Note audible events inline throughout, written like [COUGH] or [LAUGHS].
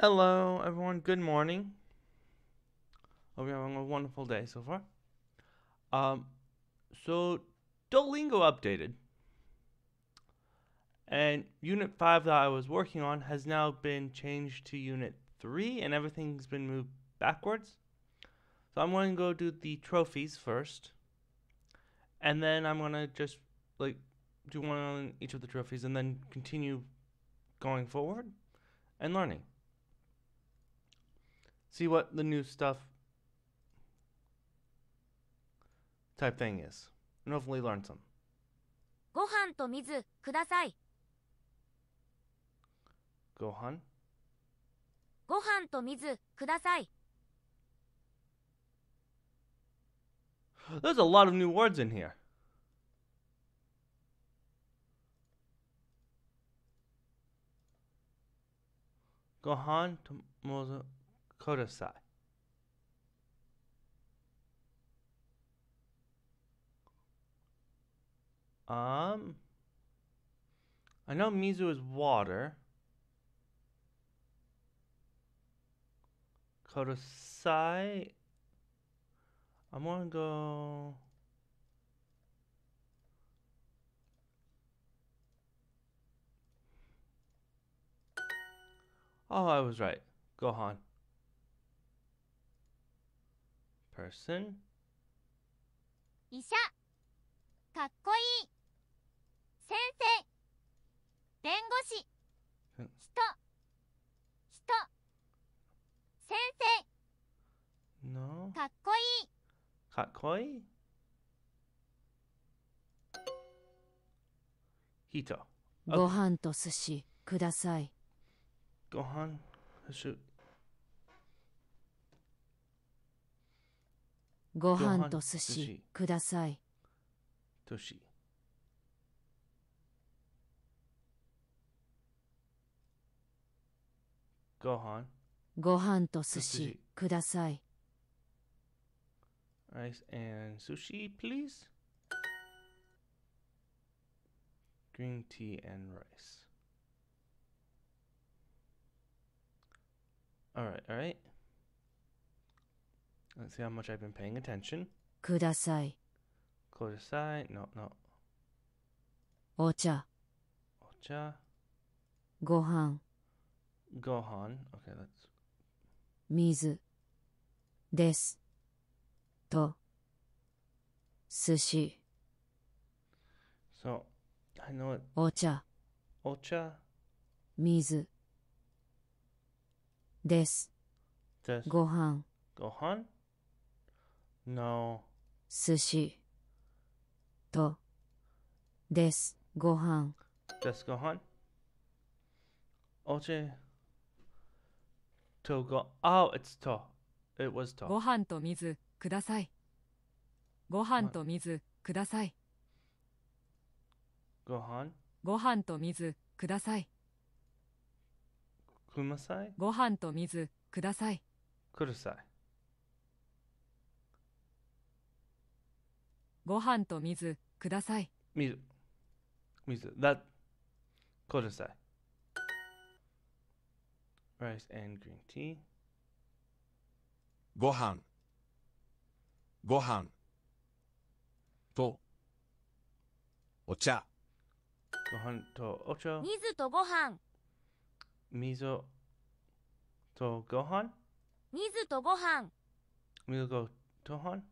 Hello, everyone. Good morning. Hope you're having a wonderful day so far. Um, so Duolingo updated, and Unit Five that I was working on has now been changed to Unit Three, and everything's been moved backwards. So I'm going to go do the trophies first, and then I'm going to just like do one on each of the trophies, and then continue going forward and learning see what the new stuff type thing is, and hopefully learn some. Gohan Gohan. Gohan There's a lot of new words in here. Gohan to Kodasai. Um, I know Mizu is water. Kodosai. I'm gonna go. Oh, I was right. Gohan. person. 医者かっこいい先生弁護士人人先生 No かっこいいかっこいい Hito. Okay. ご飯と寿司ください。ご飯、寿司。ご飯と寿司ください。寿司。ご飯。ご飯と寿司ください。Rice and sushi, please. Green tea and rice. All right, all right. Let's see how much I've been paying attention. Kudasai. Kudasai. No, no. Ocha. Ocha. Gohan. Gohan. Okay, let's. So, I know it. Ocha. Ocha. Mizu. Des. Des. Gohan. Gohan. No. 寿司とですご飯。ですご飯おちとご、あ、oh, と。it w と。ご飯水ください。ごはんと水ください。ごはん飯と水ください。ください。ご飯と水ください。ください。ご飯と水ください。水。水。That. じださい。Rice and green tea. ご飯。ご飯。と。お茶。ご飯とお茶。水とご飯。水とご飯。水とご飯。水とご飯。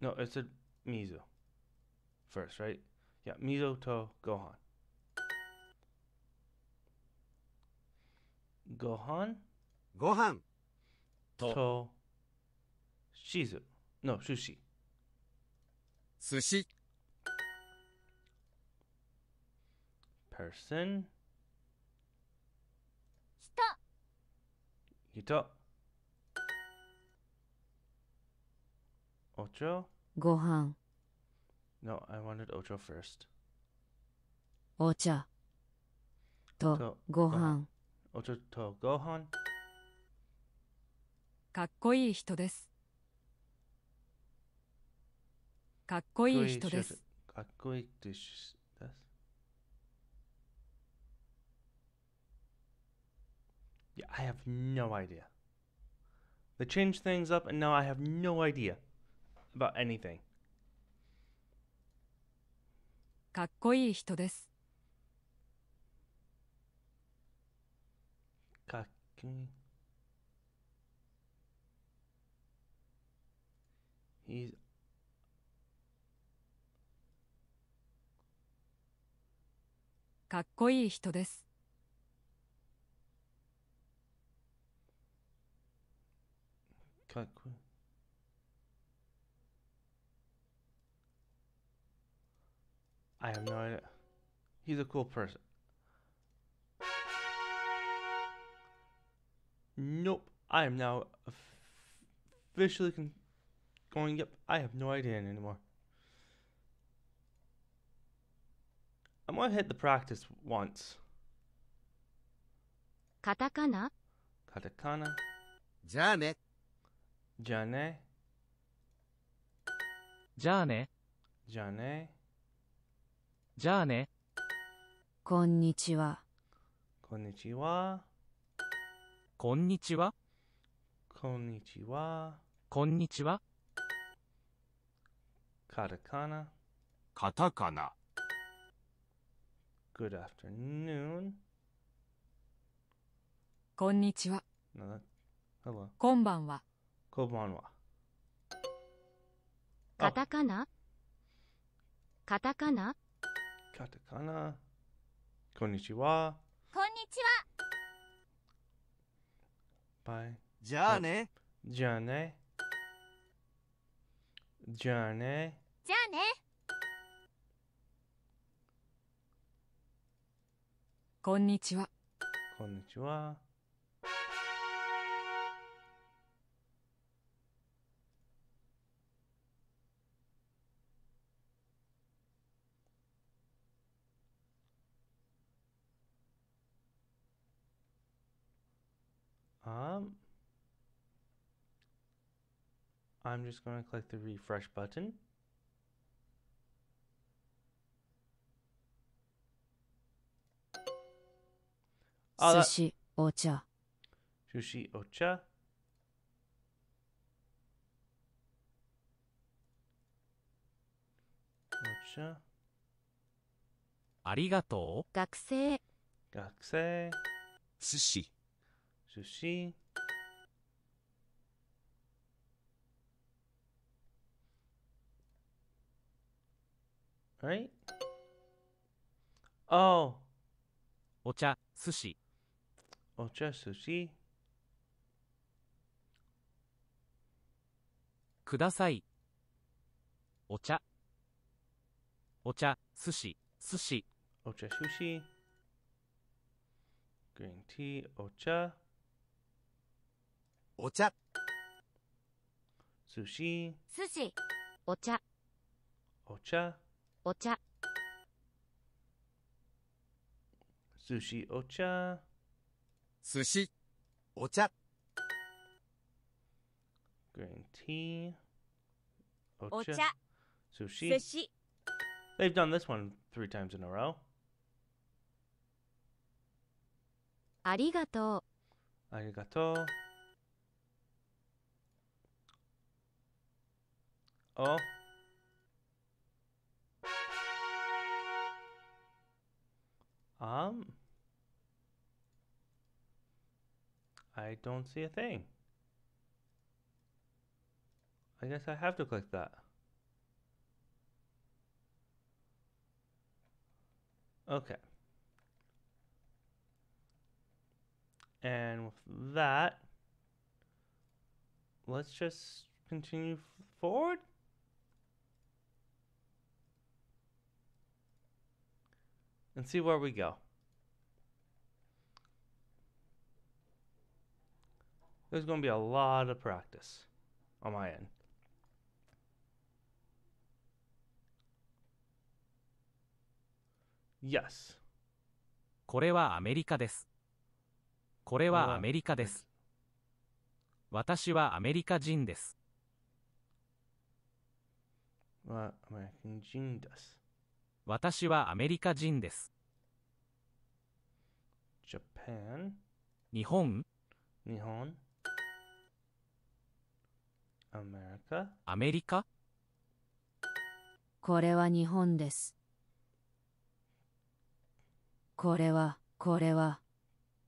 No, it's a Mizu first, right? Yeah, Mizu to Gohan. Gohan? Gohan. To. to shizu. No, sushi. Sushi. Person. Hito. Hito. Ocho? Gohan. No, I wanted Ocho first. Ocha. To, to Gohan. Ocho to Gohan. かっこいい人です。かっこいい人です。かっこいいです。Yeah, I have no idea. They changed things up and now I have no idea about anything. かっこいい人です。かっこいい。He's かっこいい人です。かっこいい。I have no idea. He's a cool person. Nope. I am now officially going, yep, I have no idea anymore. I'm gonna hit the practice once. Katakana. Katakana. Jane. Jane. Jane. Jane. じゃあね。こんにちは。こんにちは。こんにちは。こんにちは。こんにちは。カタカナ。カタカナ。Good afternoon. こんにちは。こんばんは。こんばんは。カタカナカタカナカタカナ。こんにちは。こんにちは。バイ。じゃあね。じゃあね。じゃあね。じゃあね。こんにちは。こんにちは。I'm just going to click the refresh button. Oh, that... Sushi ocha. Sushi ocha. Ocha. Arigato. Sushi. Sushi. Right? Oh. Ocha sushi. Ocha sushi. Kudasai. Ocha. Ocha sushi. Sushi. Ocha sushi. Green tea. Ocha. Ocha. Sushi. Sushi. Ocha. Ocha. Ocha. Sushi ocha. Sushi ocha. Green tea. Ocha. ocha. Sushi. Sushi. They've done this one three times in a row. Arigato. Arigato. Oh. Um, I don't see a thing. I guess I have to click that. Okay. And with that, let's just continue forward. and see where we go. There's going to be a lot of practice on my end. Yes. これはアメリカです。これはアメリカです。私はアメリカ人です。はアメリカ人です。私はアメリカ人です。Japan 日本日本アメリカアメリカこれは日本です。これは、これは。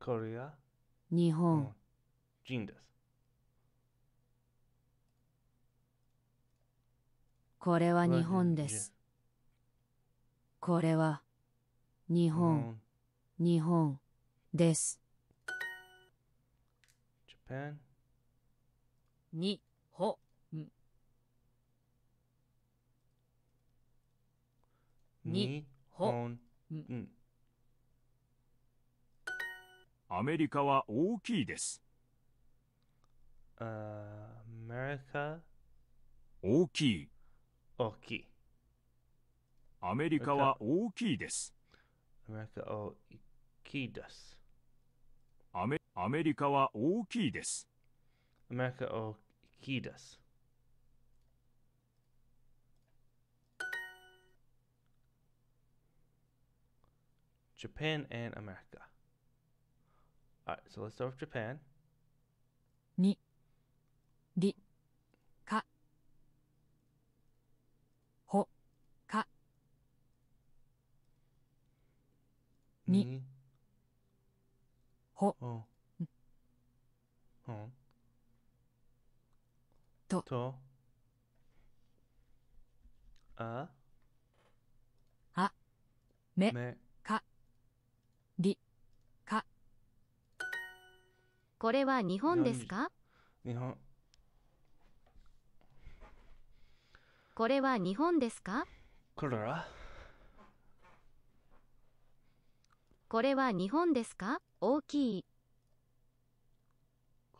これは日本、人です。これは日本です。これは日本、日本です。Japan. にほんにほんアメリカは大きいです。アメリカ大きい。大きい。アメリカは大きいです。アメリカは大きいです。アメリカはです。アメリカは大きいです。Japan and America. Alright, so let's start with Japan. 2にほんととああめめかりかこれは日本ですか日本これは日本ですかこれはこれは日本ですか大きい。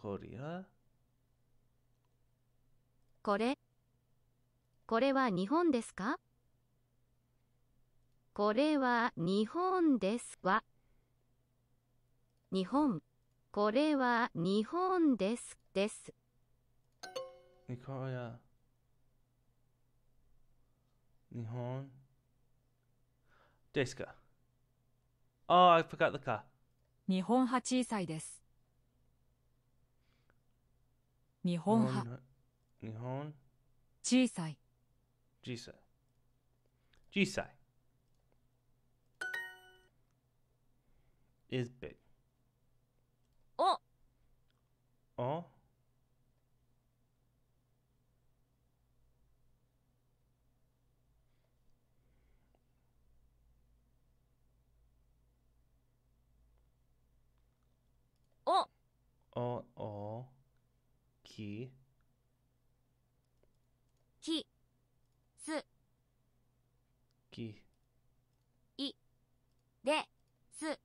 コリア。これ。これは日本ですかこれは日本ですわ。日本。これは日本です。です。日本ですか Oh, I forgot the car. 日本派小さいです。日本派。日本小さい。小さい。小さい。is big. おおおおききすきいです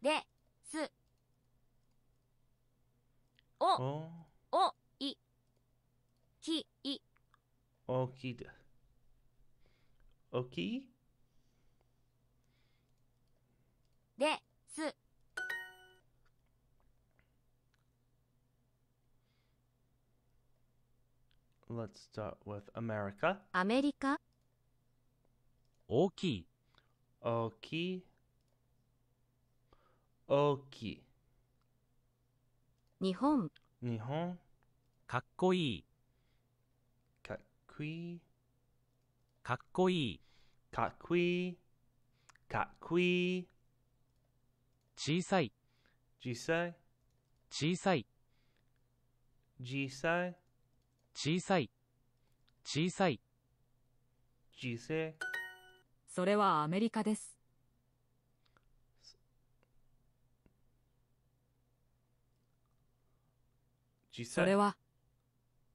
ですおおいきいおきだおきです。Let's start with America. アメリカ大きい大きい大きい日本日本かっこいいかっこいいかっこいいかっこいいかっこいい小さい小さい小さい小さい小さい小さい小さいそれはアメリカですそれは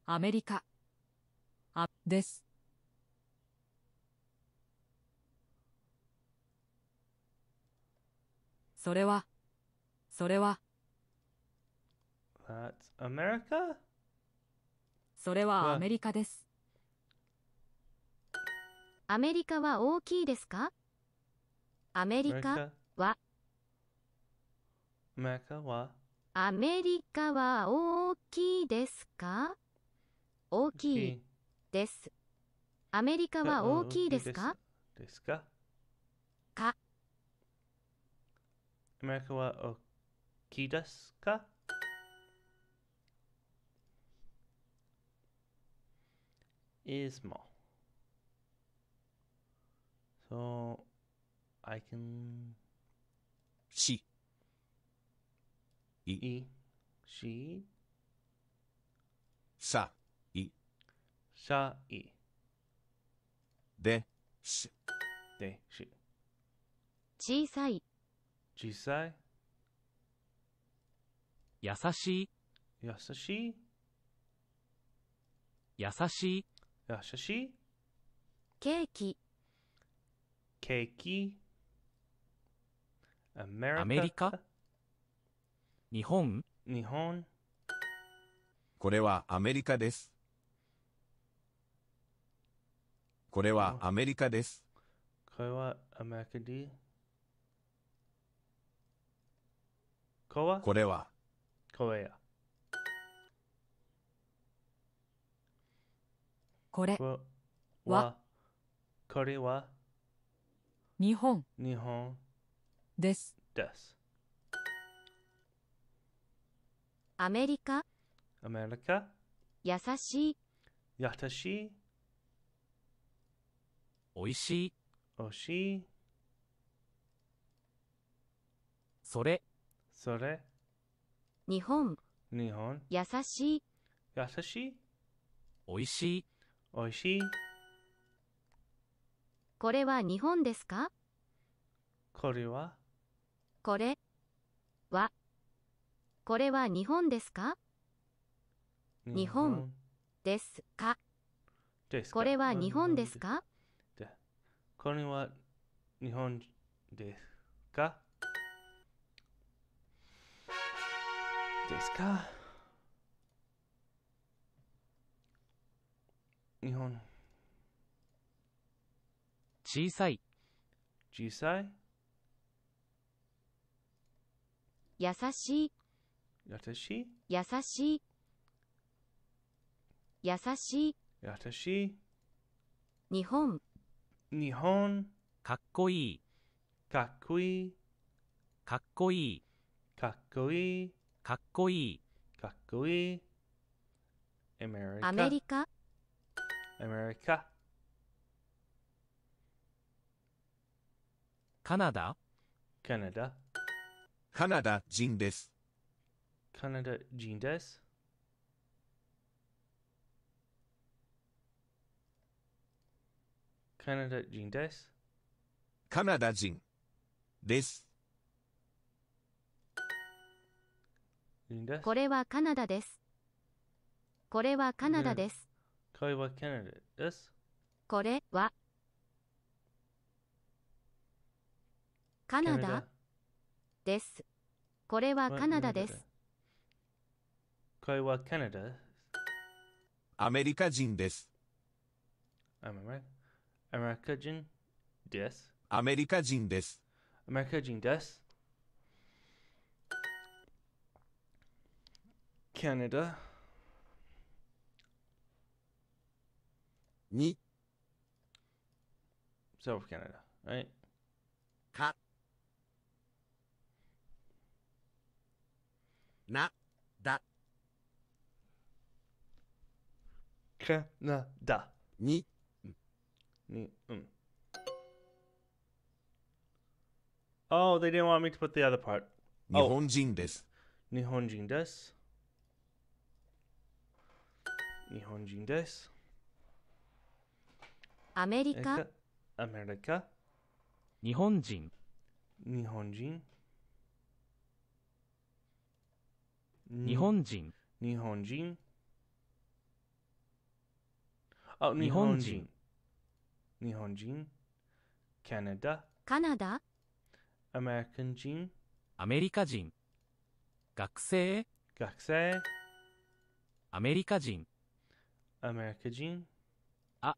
アメリカあですそれは、それは。That's America? それはアメリカです。アメリカは大きいですかアメリカはアメリカはアメリカは大きいですか大きいです。アメリカは大きいですかですかか America wa oki desu ka? Ismo. So I can she e, e. she sa e sa e de しでし小さい実際優しい優しい優しい優しいケーキケーキアメリカ日本日本これはアメリカです。これはアメリカです。これはアメリカです。これは川や。これは、これは日本日本です。です。アメリカアメリカ優しい優しいおいしいおいしいそれそれ日本日本優しい優しい美味しい美味しいこれは日本ですかこれはこれはこれは日本ですか日本ですかこれは日本ですかこれは日本ですかですか日本小さい小さい優しい優しい優しい優しい優しい日本日本かっこいいかっこいいかっこいいかっこいいかっこいい。かっこいい。アメリカ。アメリカ。カナダ。カナダ。カナダ人です。カナダ人です。カナダ人です。カナダ人です。これはカナダです。これはカナダです。これはカナダです。これはカナダです。これはカナダです。これはカナダです。アメリカ人です。アメリカ人です。アメリカ人です。アメリカ人です。Canada. Ni. South Canada, right? Ka. Na. Da. Canada. Ni. ににうん mm. Oh, they didn't want me to put the other part. Nihonjin 日 Oh, 本人です。日本人です。日本人です。アメリカアメリカ日本人日本人日本人日本人あ日本人日本人カナダカナダアメリカ人アメリカ人学生学生アメリカ人アメリカ人あ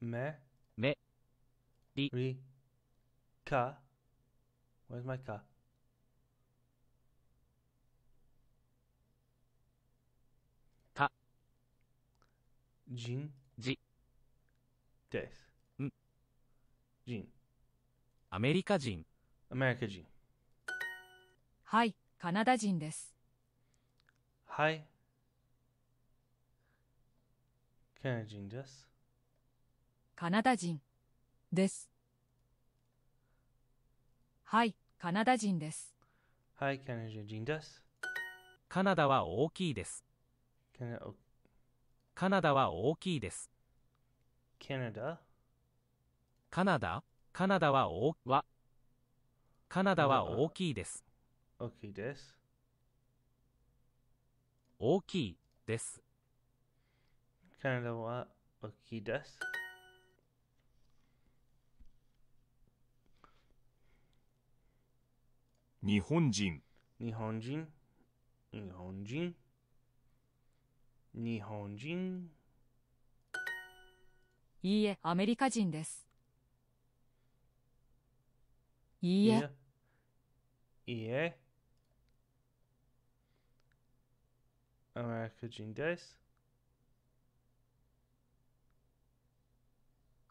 めめりりか Where's my car? ですんアメリカ人アメリカ人はいカナダ人ですはいカナダ人です。カナダ人です。はい、カナダ人です。はい、カナダ人です。カナダは大きいです。カナダは大きいです。カナダカナダカナダは大はカナダは大きいです。大きいです。大きいです。カナダは大です。日本人日本人日本人日本人いいえ、アメリカ人です。いいえ。いいえ。アメリカ人です。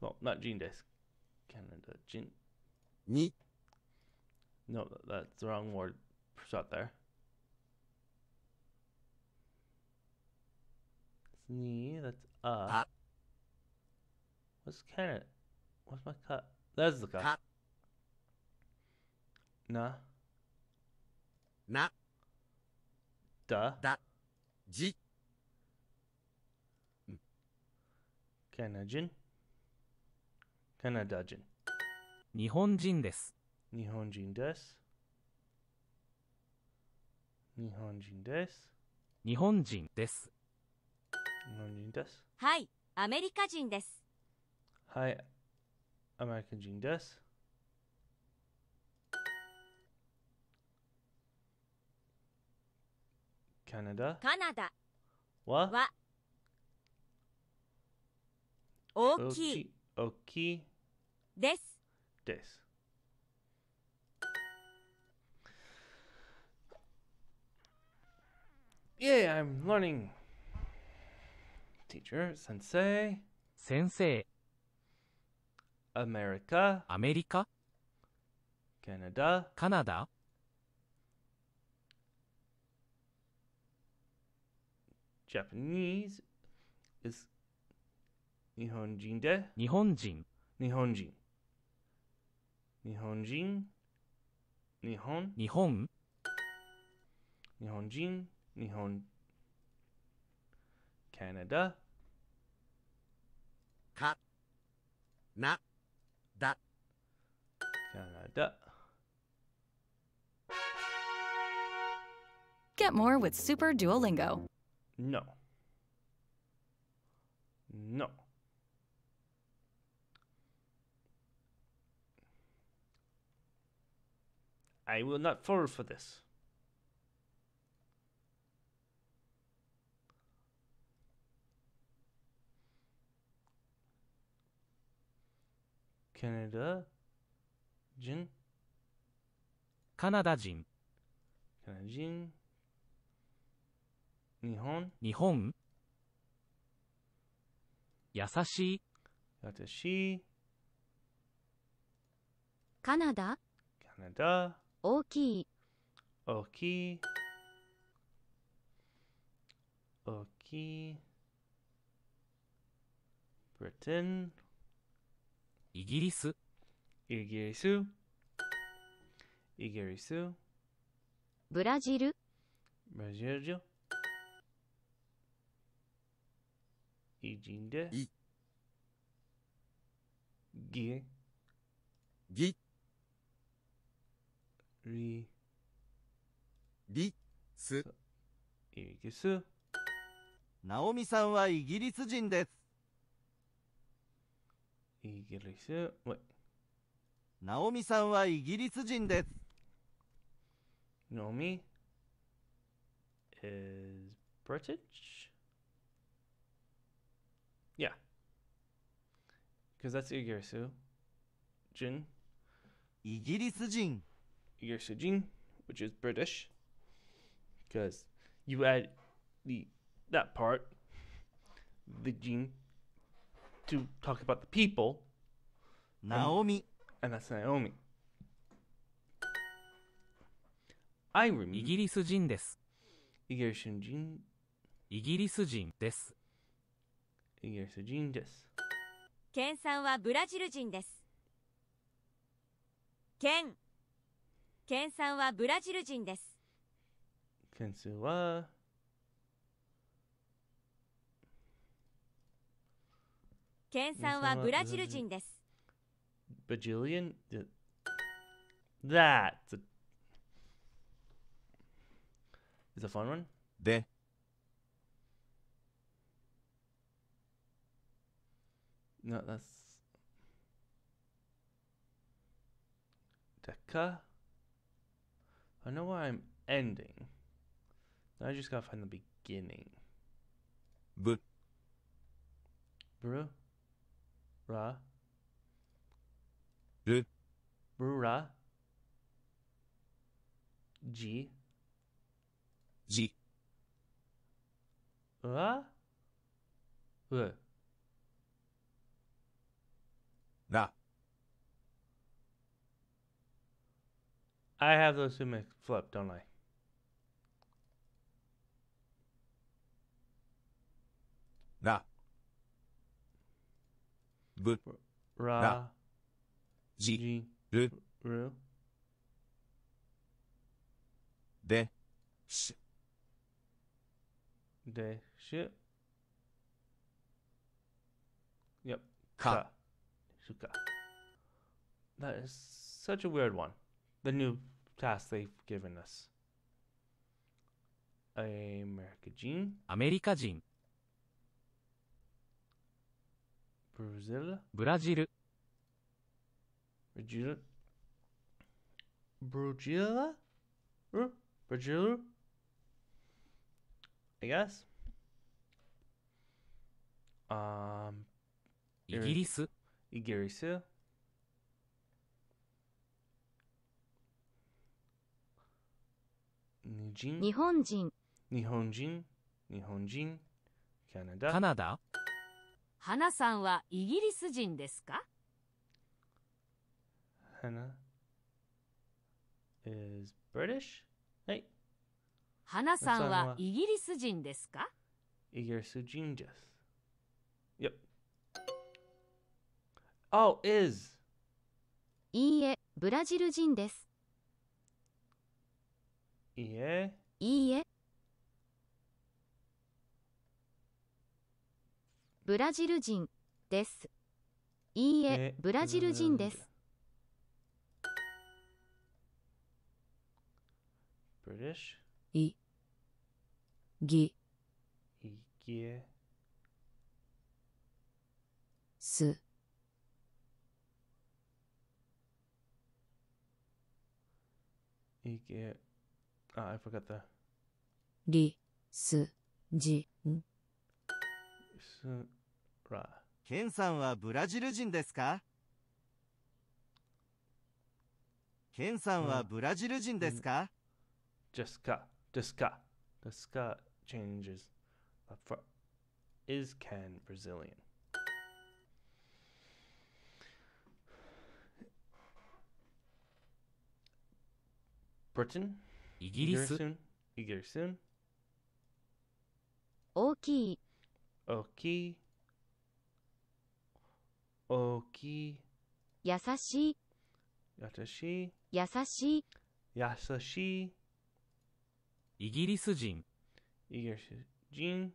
Well, not Gene Desk. Canada. Gene. Neat. No, that's the wrong word shot there. Ni. that's uh. uh. What's Canada? What's my cut? There's the cut. Uh. Nah. Nah. Da. Da. Ji. Canadian. カナダ人。日本人です。日本人です。日本人です。日本人です。日本人です。はい、アメリカ人です。はい、アメリカ人です。カナダ。カナダ。は大きい。大きい。です。です。Yeah, I'm learning. Teacher, sensei. 先生 America. Canada. Japanese is 日本人で日本人日本人 Nihonjin. Nihon. Nihon. Nihonjin. Nihon. Canada. Ka. Na. Da. Canada. Get more with Super Duolingo. No. No. I will not fall for this. Canada Jin Canada Canada, Canada. 大きい大きい大きい Britain イギリスイギリスイギリスブラジルブラジルジンデいギギリリスイギリスナオミさんはイギリス人ですイギリスナオミさんはイギリス人ですナオミ is British yeah because that's イギリス人イギリス人 Yersujin, which is British, because you add the that part, the jin, to talk about the people. Naomi. And, and that's Naomi. I'm Ken-san Ken. ケンさんはブラジル人ですケンさんはブラジル人ですブラジル人 t h I know where I'm ending. Now I just gotta find the beginning. But. Bru. Ra. Bru. Ra. G. Z. Ra. Ra. Na. I have those two mixed up, don't I? Nah. B. Ra. ra ji. De. Sh. De. Sh. Yep. Ka. Shuka. That is such a weird one the new task they've given us. America Jean. America Jean. Brazil. Brazil. Brazil. Brazil. Brazil. I guess. Um. イギリス。イギリス。日本人日本人日本人カナダカナダ花さんはイギリス人ですか花 is British? はい。花さんはイギリス人ですかイギリス人です。Yep. Oh, is. いいえ、ブラジル人です。いいえ。いいえ。ブラジル人です。いいえ、ブラジル人です。British? い、ぎ、いぎえ、す、いぎえ。Oh, I forgot the. Ri, su, ji, Su, ra. Ken san wa Brazil jin desu ka? Ken san wa Brazil jin desu ka? Just ka. Just ka. Just ka changes. Uh, for, is Ken Brazilian? Britain? イギリス。イ大きい。大きい。大きい。優しい。優しい。優しい。優しい。イギリス人。イギリス人。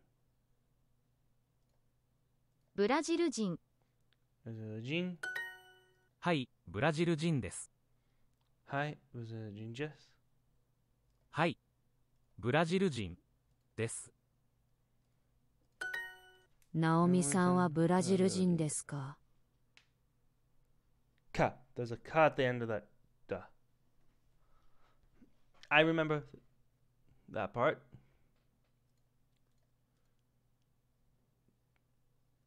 ブラジル人。はい、ブラジル人です。There's a ka at the end of that. Duh. I remember that part.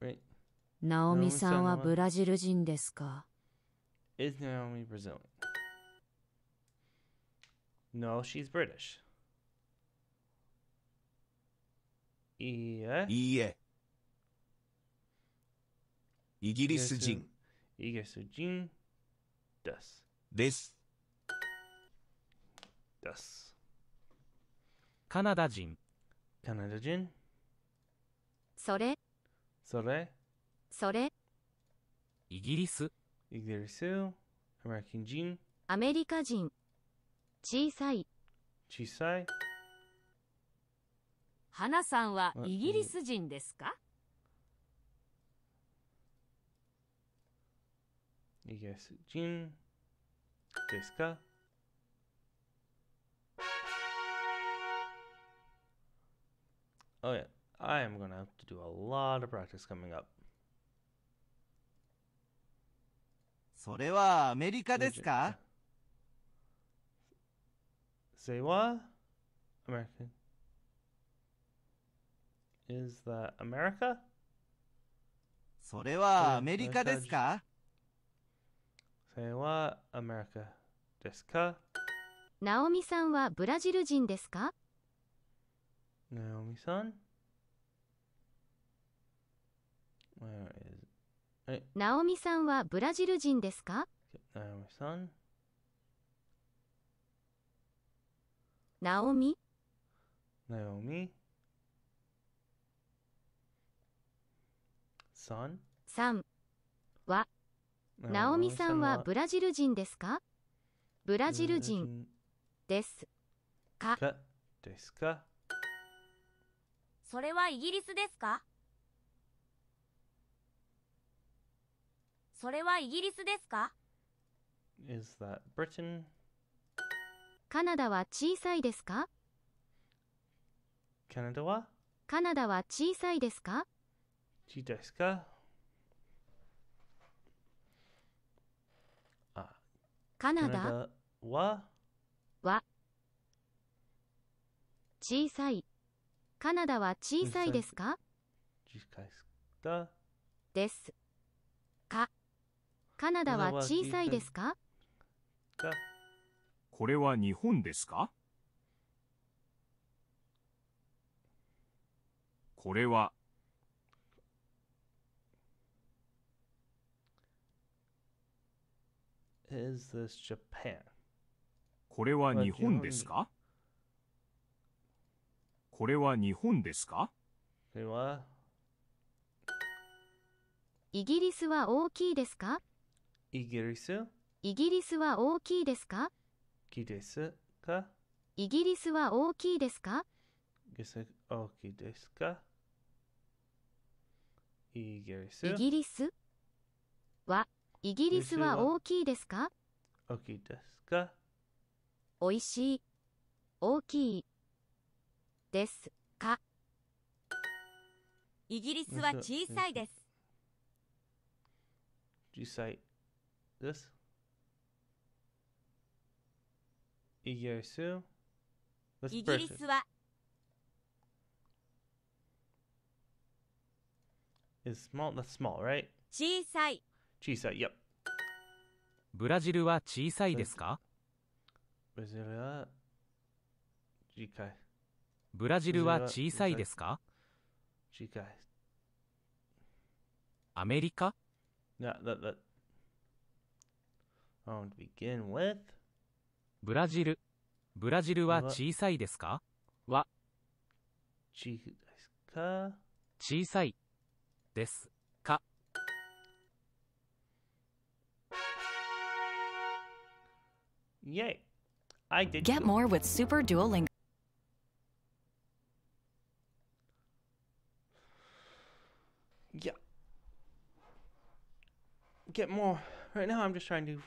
Right. ナオミさんはブラジル人ですか Is Naomi Brazilian? No, she's British. Yeah. Yeah. いいえ。イギリス人 이길수진 das です。das カナダ人、Kanadajin それ Sore それイギリス、イギリス American Jin 小さい小さい花さんはイギリス人ですかイギリス人ですか oh, yeah. I am gonna have to do a lot of practice coming up. それはアメリカですか Zewa American. Is that America? それはアメリカですか what? Say America. ですかナオミさんはブラジル人ですかナオミさんナオミさんはブラジル人ですかナオミさんナオミナオミ son さんはナオミさんはブラジル人ですかブラジル人ですかですかそれはイギリスですかそれはイギリスですか Is that Britain? カナダは小さいですかカナダはカナダは小さいですか小さいですかカナダはは小さい。カナダは小さいですか小さいですかですか。カナダは小さいですかかこれは日本ですかこれは、これは日本ですかこれは日本ですかイギリスは大きいですかイギリスイギリスは大きいですかきですかイギリスは大きいですかイギリス大きいですかイギリスイギリスはイギリスは大きいですか大きいですかおいしい大きいですかイギリスは小さいです小さいですイギリスイギリスは is small. That's small, right? 小さい。小さい。Yep. ブラジルは小さいですかブラジルは小さい。ブラジルは小さいですか小さい。アメリカ No, that, that. Um, to begin with. ブラジル。ブラジルは小さいですかは、小さいですか小さいですかイェイ I did. Get more with Super d u o l i n g Yeah. Get more. Right now, I'm just trying to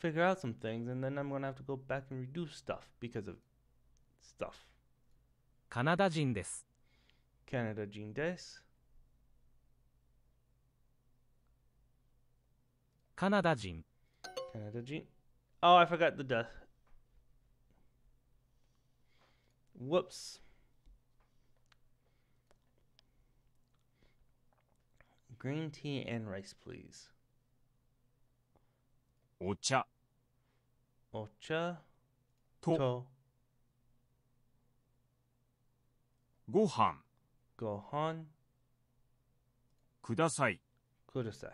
figure out some things, and then I'm going to have to go back and redo stuff because of stuff. des. des. Oh, I forgot the death. Whoops. Green tea and rice, please. お茶お茶とご飯ご飯くださいください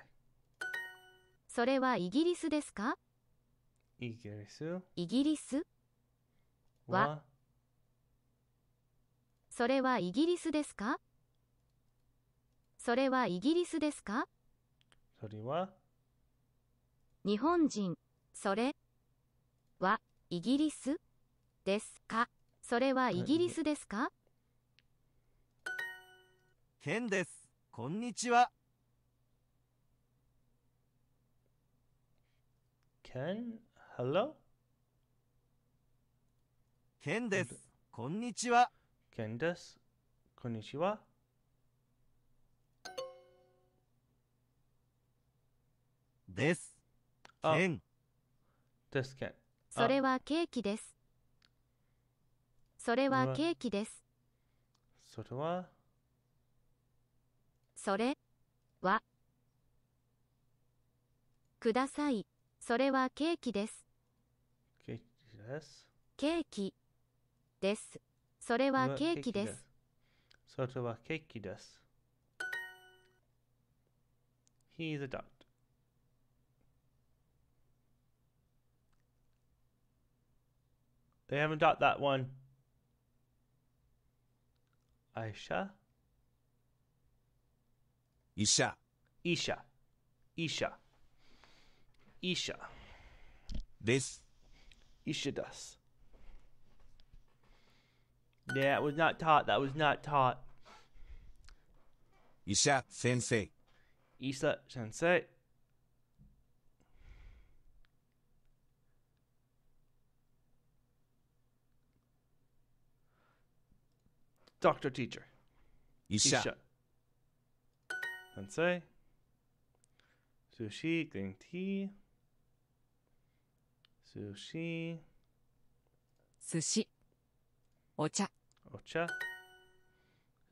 それはイギリスですかイギリスイギリスはそれはイギリスですかそれはイギリスですかそれは日本人、それはイギリスですかそれはイギリスですかケンです。こんにちは。ケン、ハロケンです。こんにちは。ケンです。こんにちは。です。円。ですけそれはケーキです。それはケーキです。それはそれはください。それはケーキです。ケーキです。ケーキです。それはケーキです。それはケーキです。He s a dog. They haven't got that one. Aisha? Isha. Isha. Isha. Isha. This. Isha does. Yeah, it was not taught. That was not taught. Isha sensei. Isha sensei. Doctor teacher. Isha. Isha. Sensei. Sushi, green tea. Sushi. Sushi. Ocha. Ocha.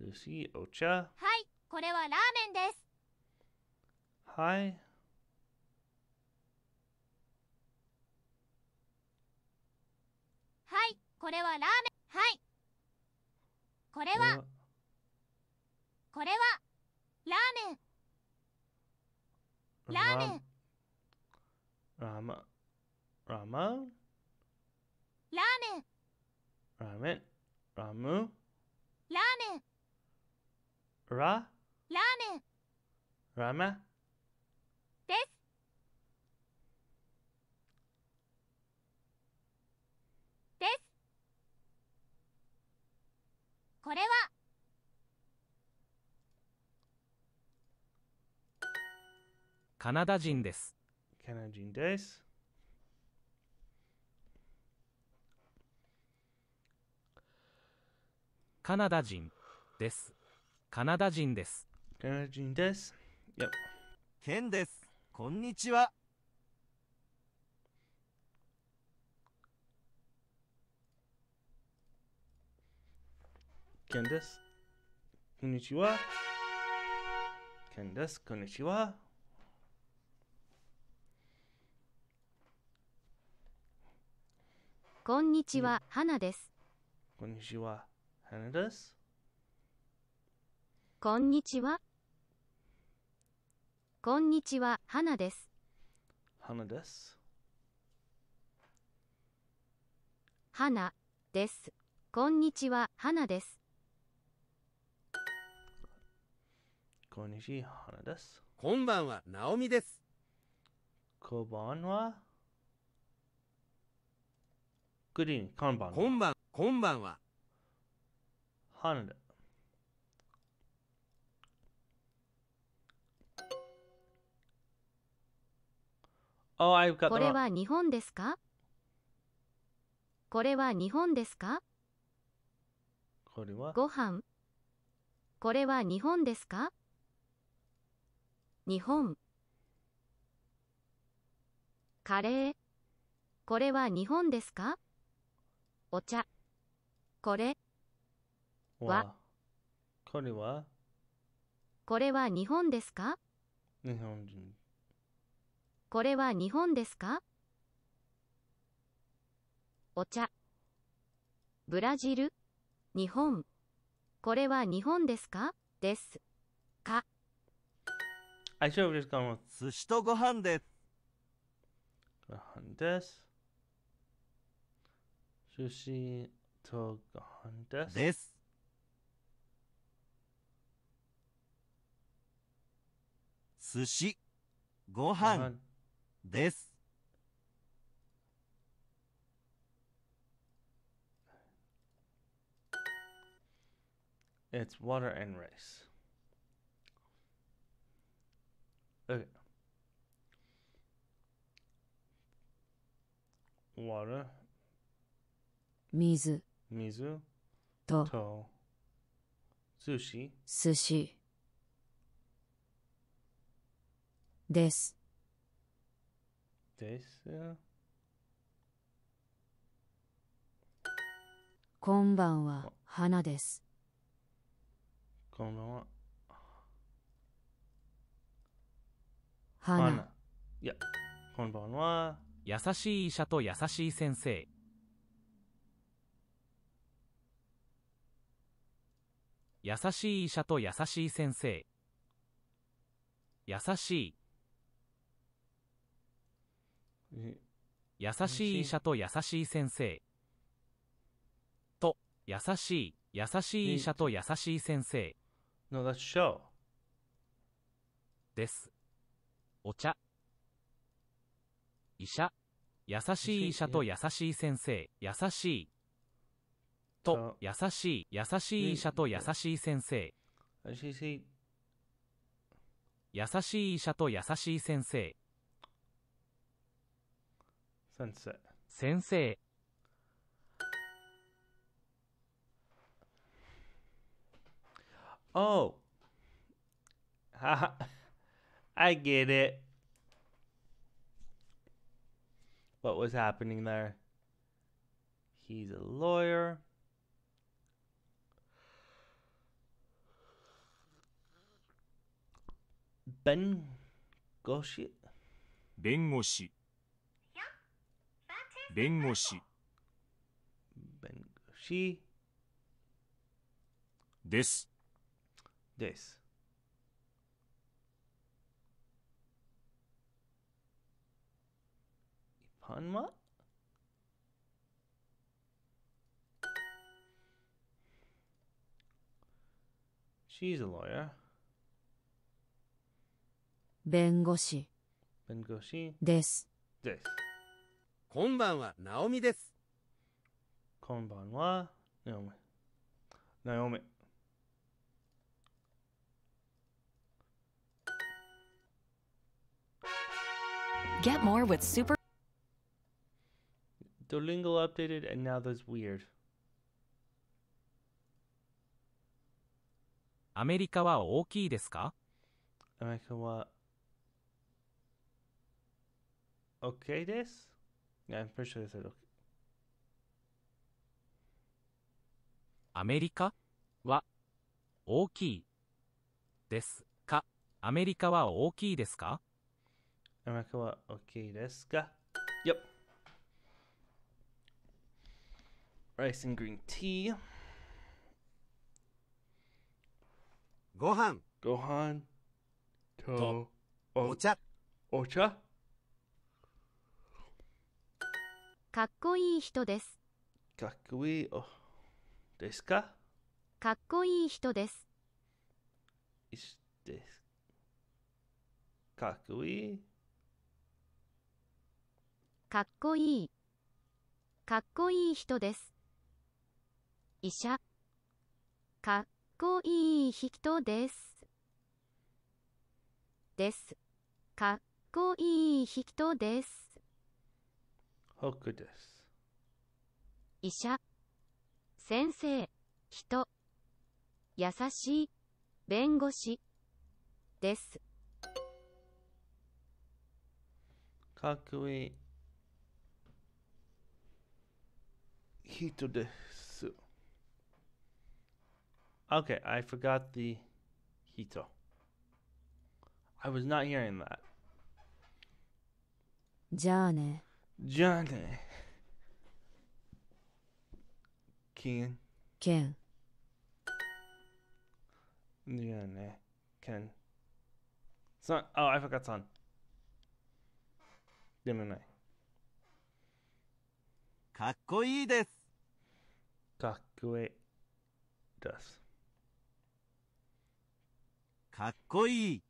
Sushi, ocha. Hi, これはラーメンです。Hi. Hi, これはラーメン。はい。これはこれはラーメンラーメンラーマラーマンラーメンラーメンラムラーメンララーメンラーメンこれはカナダ人ですカナダ人ですカナダ人ですカナダ人ですカナダ人ですケンですこんにちはケンです。こんにちは。ケンです。こんにちは。こんにちは、花です。こんにちは、花です。こんにちは。こんにちは、花です。花です。花です。こんにちは、花です。こんにちは、花です。こんばんは、ナオミです。こんばんは。グリーン、こんばんは。こんばん、こんばんは。花だ。Oh, I've got これは日本ですかこれは日本ですかこれはご飯これは日本ですか日本カレーこれは日本ですかお茶これはこれはこれは日本ですか日本人これは日本ですかお茶ブラジル日本これは日本ですかですか I should have just gone with 寿司とご飯です。ご飯です。寿司とご飯です。です。寿司ご飯です。It's water and rice. water 水水とと寿司寿司ですですこんばんは花ですこんばんは花。いや、こんばんは。優しい医者と優しい先生。優しい医者と優しい先生。優しい。優しい医者と優しい先生。と、優しい、優しい医者と優しい先生。のだ t h です。お茶。医者。優しい医者と優しい先生、優しい。と、優しい、優しい医者と優しい先生。優しい。医者と優しい先生。先生。先生。Oh. I get it. What was happening there? He's a lawyer. Ben Goshi. 弁護士弁護士弁護士ですです Hanma? She's a lawyer. Naomi. 弁護士弁護士です。です。こんばんは、ナオミです。Konbanwa. Naomi. Naomi. Get more with Super. Duolingo updated and now that's weird. アメリカは大きいですか America は okay です Yeah, I'm pretty sure they said okay. アメリカは大きいですかアメリカは大きいですかアメリカは大きいですか rice and green tea. ご飯ご飯とお茶お茶かっこいい人です。かっこいいおですかかっこいい人です。ですかっこいいかっこいいかっこいい人です。医者。かっこいい人です。です。かっこいい人です。僕です。医者。先生、人。優しい、弁護士。です。かっこいい人です。Okay, I forgot the Hito. I was not hearing that. Johnny. Johnny. Ken. Ken. Johnny. Ken. Son. Oh, I forgot son. Didn't I? かっこいいです。かっこいいです。かっこいい。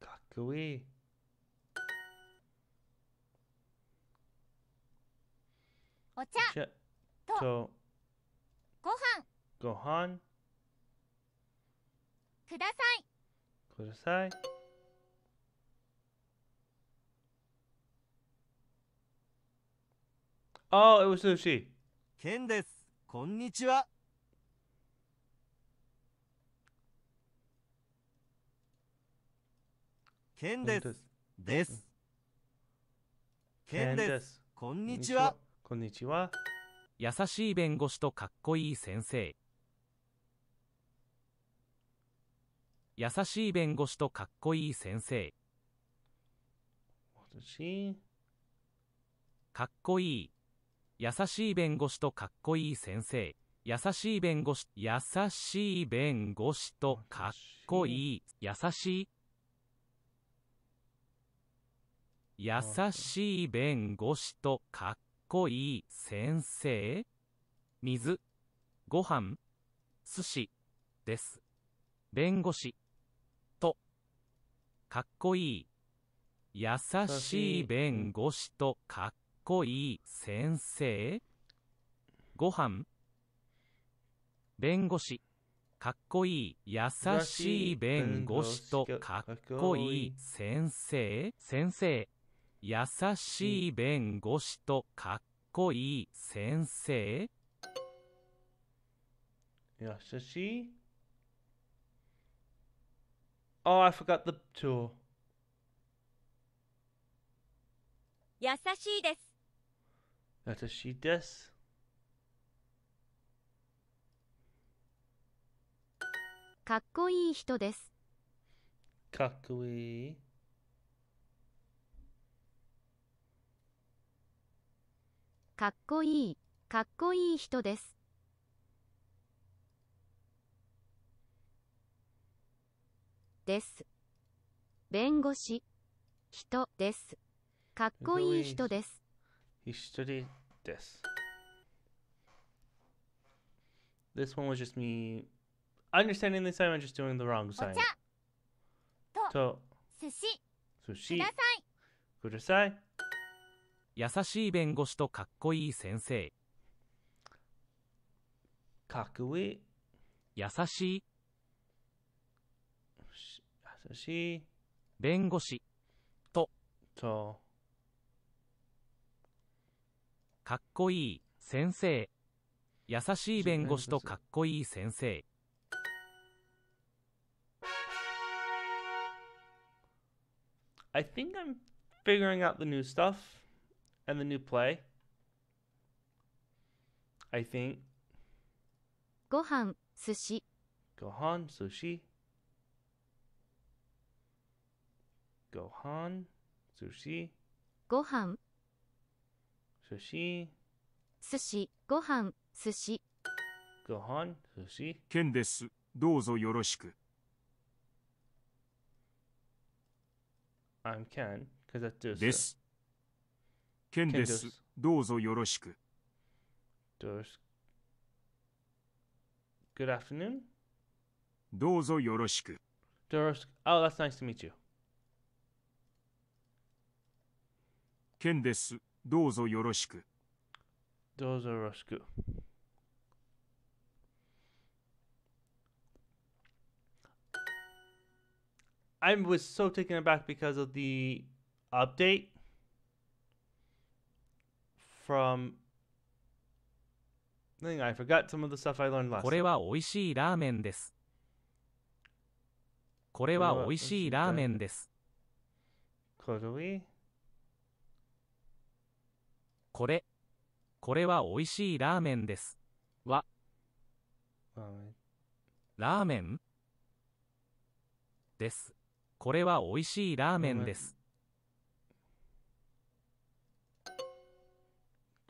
かっこいい。お茶ととご飯ご飯くださいくださいああ、おいいいおしい。ケンです。こんにちは。ケンです。です。ケです。こんにちは。こんにちは。優しい弁護士とかっこいい先生。優しい弁護士とかっこいい先生。私かっこいい。優しい弁護士とかっこいい先生。優しい弁護士、優しい弁護士とかっこいい。優しい。優しい弁護士とかっこいい先生水、ご飯、寿司、です。弁護士、と、かっこいい。優しい弁護士とかっこいい先生ご飯弁護士かっこいい優しい弁護士とかっこいい先生先生優しい弁護士とかっこいい先生優しい Oh, I forgot the tool. 優しいです。優しいです。かっこいい人です。かっこいい。かっこいい、かっこいい人です。です。弁護士、人です。かっこいい人です。history です。This one was just me understanding this time, I'm just doing the wrong sign. と、寿司、寿司、ください。ください。優しい弁護士とかっこいい先生かっこいい優しい優しい弁護士ととかっこいい先生優しい弁護士とかっこいい先生 I think I'm figuring out the new stuff. and the new play. I think. Gohan, sushi. Gohan, sushi. Gohan, sushi. Gohan. Sushi. Sushi, Gohan, sushi. Gohan, sushi. Ken i am Ken, because that's です。ケンです。どうぞよろしく。Good afternoon. どうぞよろしく。Dursk. Oh, that's nice to meet you. ケンです。どうぞよろしく。どうぞよろしく。I was so taken aback because of the update from これは美味しいラーメンです。これは美味しいラーメンです。これ、これは美味しいラーメンです。は、ラーメンです。これは美味しいラーメンです。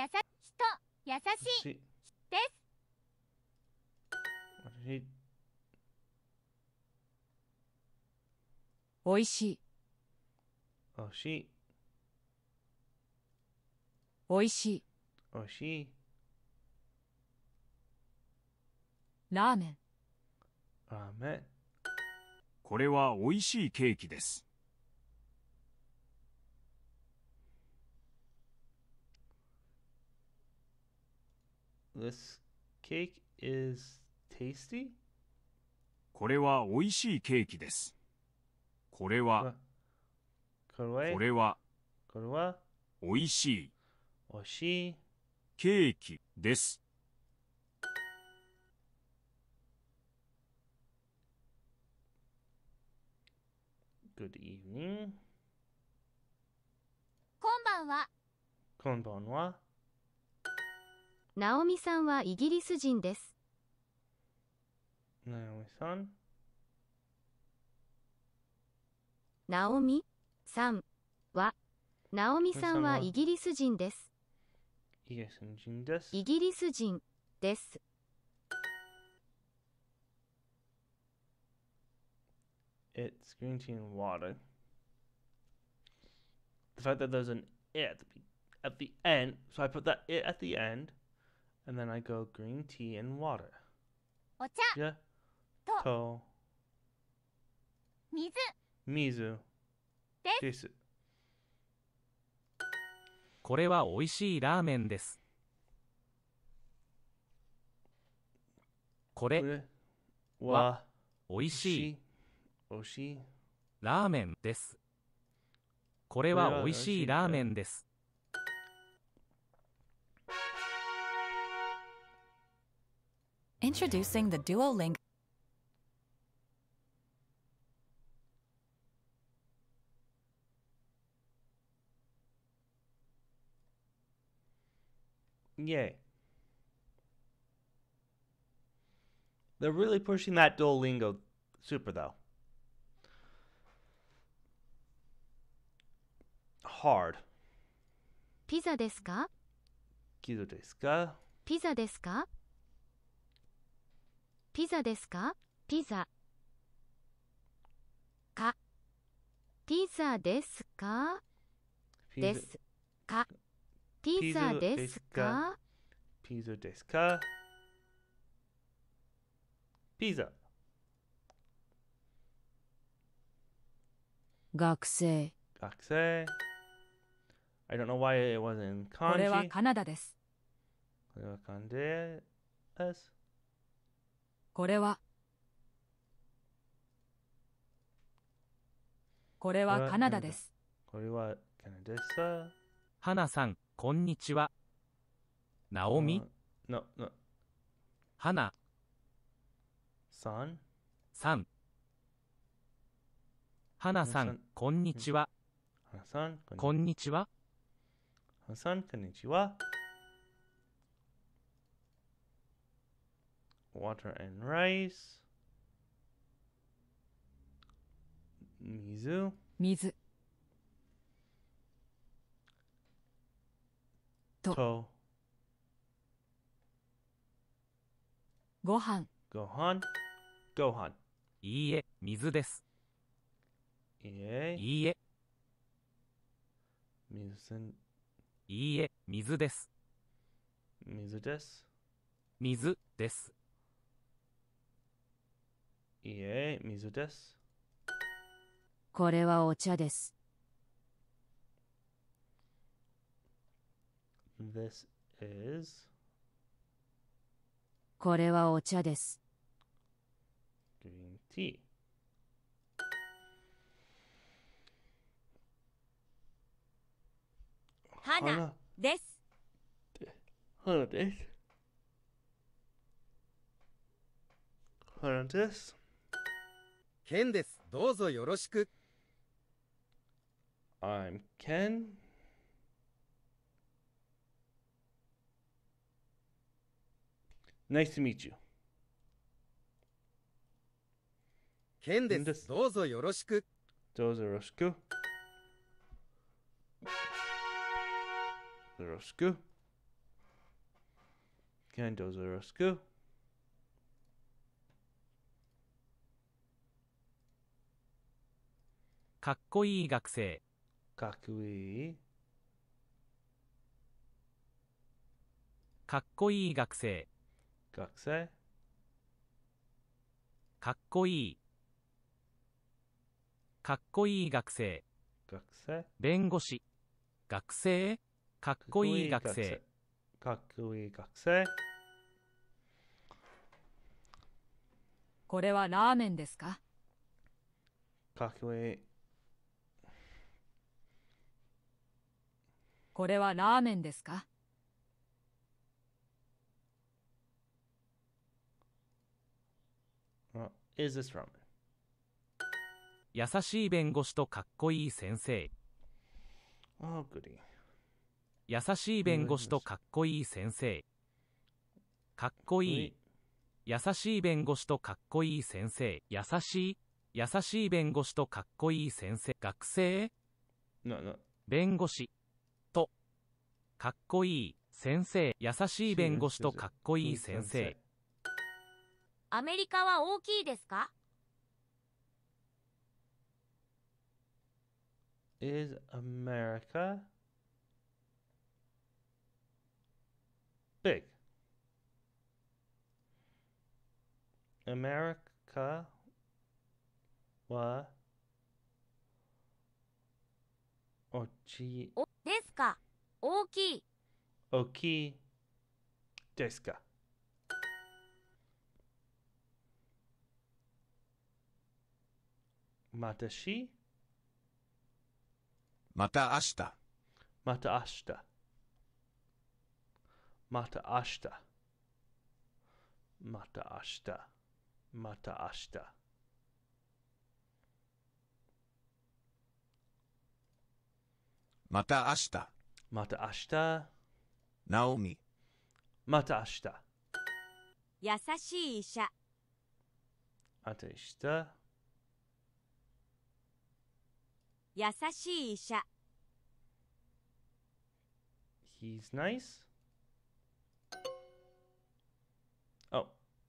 やさ人優しいですおいしいおいしいおいしいおいしいラーメンラーメンこれはおいしいケーキです This cake is tasty? これは美味しいケーキです。これは、これは、これは、美味しい、美味しい、ケーキです。Good evening. こんばんは。こんばんは。ナオミさんはイギリス人です。ナオミさん。ナオミさんは、ナオミさんはイギリス人です。イギリス人です。イギリス人です。It's green tea and water. The fact that there's an it at the, at the end, so I put that it at the end. And then I go green tea and water. お茶 Yeah. と To. 水 m です。これは美味しいラーメンですこれは美味しいしいラーメンですこれは美味しいラーメンです Introducing the Duolingo. Yay. They're really pushing that Duolingo super, though. Hard. Pizza desu ka? Pizza desu ka? Pizza desu ka? ピザですかピザ。か。ピザですかですか。ピザですかピザですかピザ。学生。学生。I don't know why it wasn't これはカナダです。これはカナダです。これはこれはカナダですこれはカナダさ花さんこんにちはナオミなな花さんさん花さんこんにちは花さんこんにちは花さんこんにちは water and rice 水水とご飯ん。飯ご飯いいえ水ですいいえいいえ水いいえ水です水です水ですいいえ、水です。これはお茶です。This is これはお茶です。Green tea. 花です。花です。花です。Ken です。どうぞよろしく。I'm Ken. Nice to meet you. ケンです。どうぞよろしく。どうぞよろしく。よろしく。ケンどうぞよろしく。かっこいい学生かっこいいかっこいい学生学生かっこいいかっこいい学生学生弁護士学生かっこいい学生かっこいい学生これはラーメンですかかっこいいこれはラーメンですか優しい弁護士とかっこいい先生優しい弁護士とかっこいい先生かっこいい優しい弁護士とかっこいい先生優しい優しい弁護士とかっこいい先生学生弁護士かっこいい先生優しい弁護士とかっこいい先生アメリカは大きいですか Is America big? America はおちですか大きい大きいですかまたしまた明日また明日また明日また明日また明日また明日また明日。ナオミ。また明日。優しい医者。また明日。優しい医者。He's nice. Oh,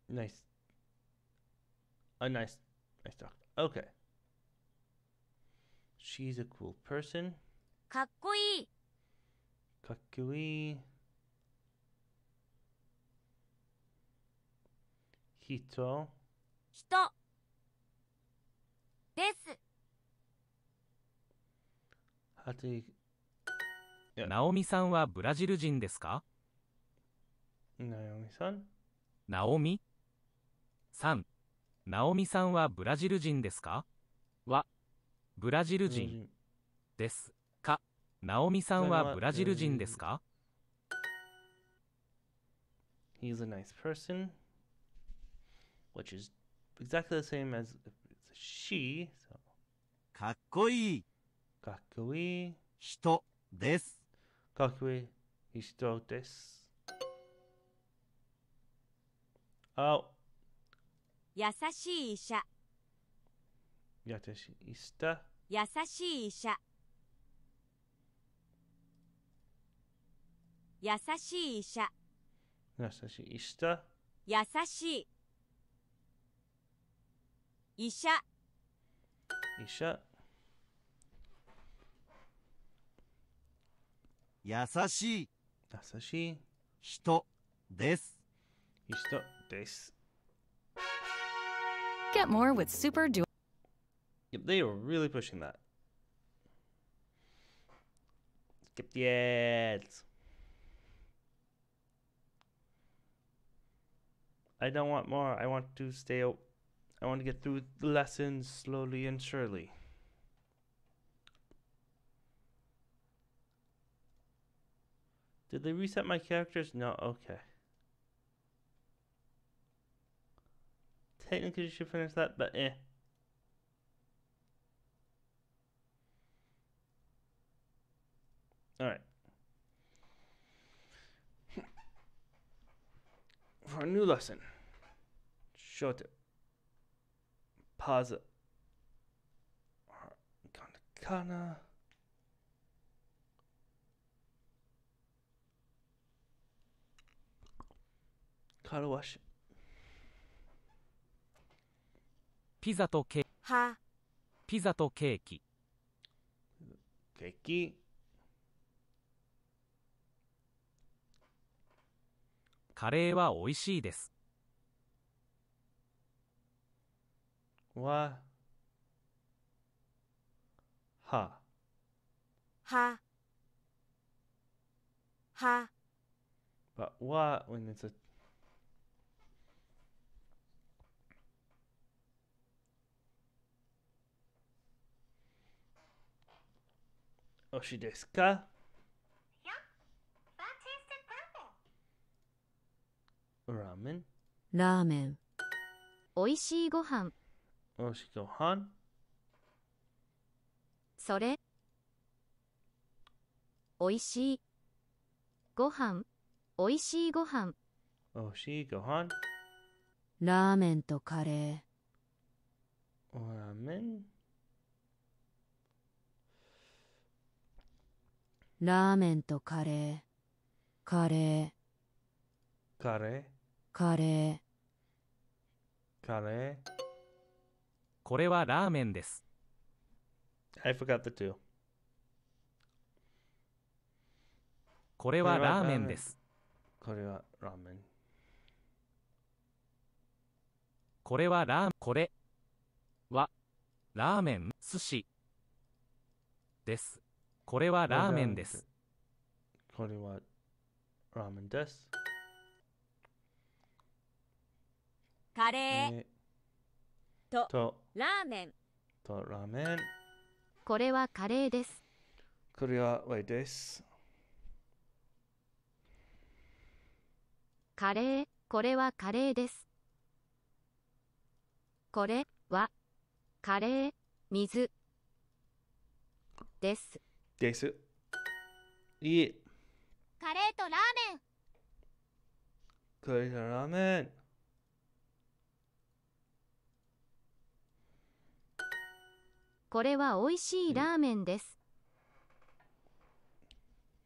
nice. A nice, nice doctor. Okay. She's a cool person. かっこいい。かっこいい人人ですはてナオミさんはブラジル人ですかナオミさんナオミさんナオミさんはブラジル人ですかはブラジル人ですナオミさんはブラジル人ですか He's a nice person, which is exactly the same as she. So. かっこいい。かっこいい。人です。かっこいい人です。あ、oh. 優しい医者。優しい医者。優しい医者。優しい医者優しい医者優しい医者医者優しい優しい人です人です Get more with Super Duo Yep, they were really pushing that. Skip the ads. I don't want more. I want to stay. I want to get through the lessons slowly and surely. Did they reset my characters? No, okay. Technically, you should finish that, but eh. Alright. for a new lesson. Short. Pause. Katakana. Karawash. ピザとケーキ。は。ピザとケーキ。ケーキ。カレーは美味しいです。わ、は、は、は。But わ、when it's a おしですかラーメン。ラーメンおいしいご飯おいしいご飯それおいしいご飯おいしいご飯おいしいご飯ラーメンとカレーラーメンラーメンとカレーカレーカレーカレーカレーこれはラーメンです I forgot the two これはラーメンですこれはラーメンこれはラーメンこれはラーメン寿司ですこれはラーメンですこれはラーメンですカレーとラーメンとラーメンこれはカレーですこれはワイですカレーこれはカレーですこれはカレー水ですですいいカレーとラーメンこれとラーメンこれは美味しいラーメンです。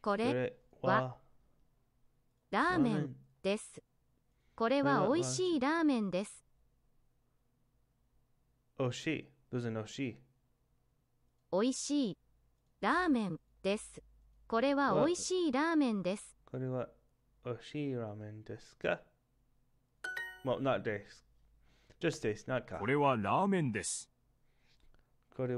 これはラーメンです。これは美味しいラーメンです。美味しい。t h e r 美味しい。美味しいラーメンです。これは美味しいラーメンです。これは美味しいラーメンですか Well, not this. Just this, not か。これはラーメンです。ーメン。これ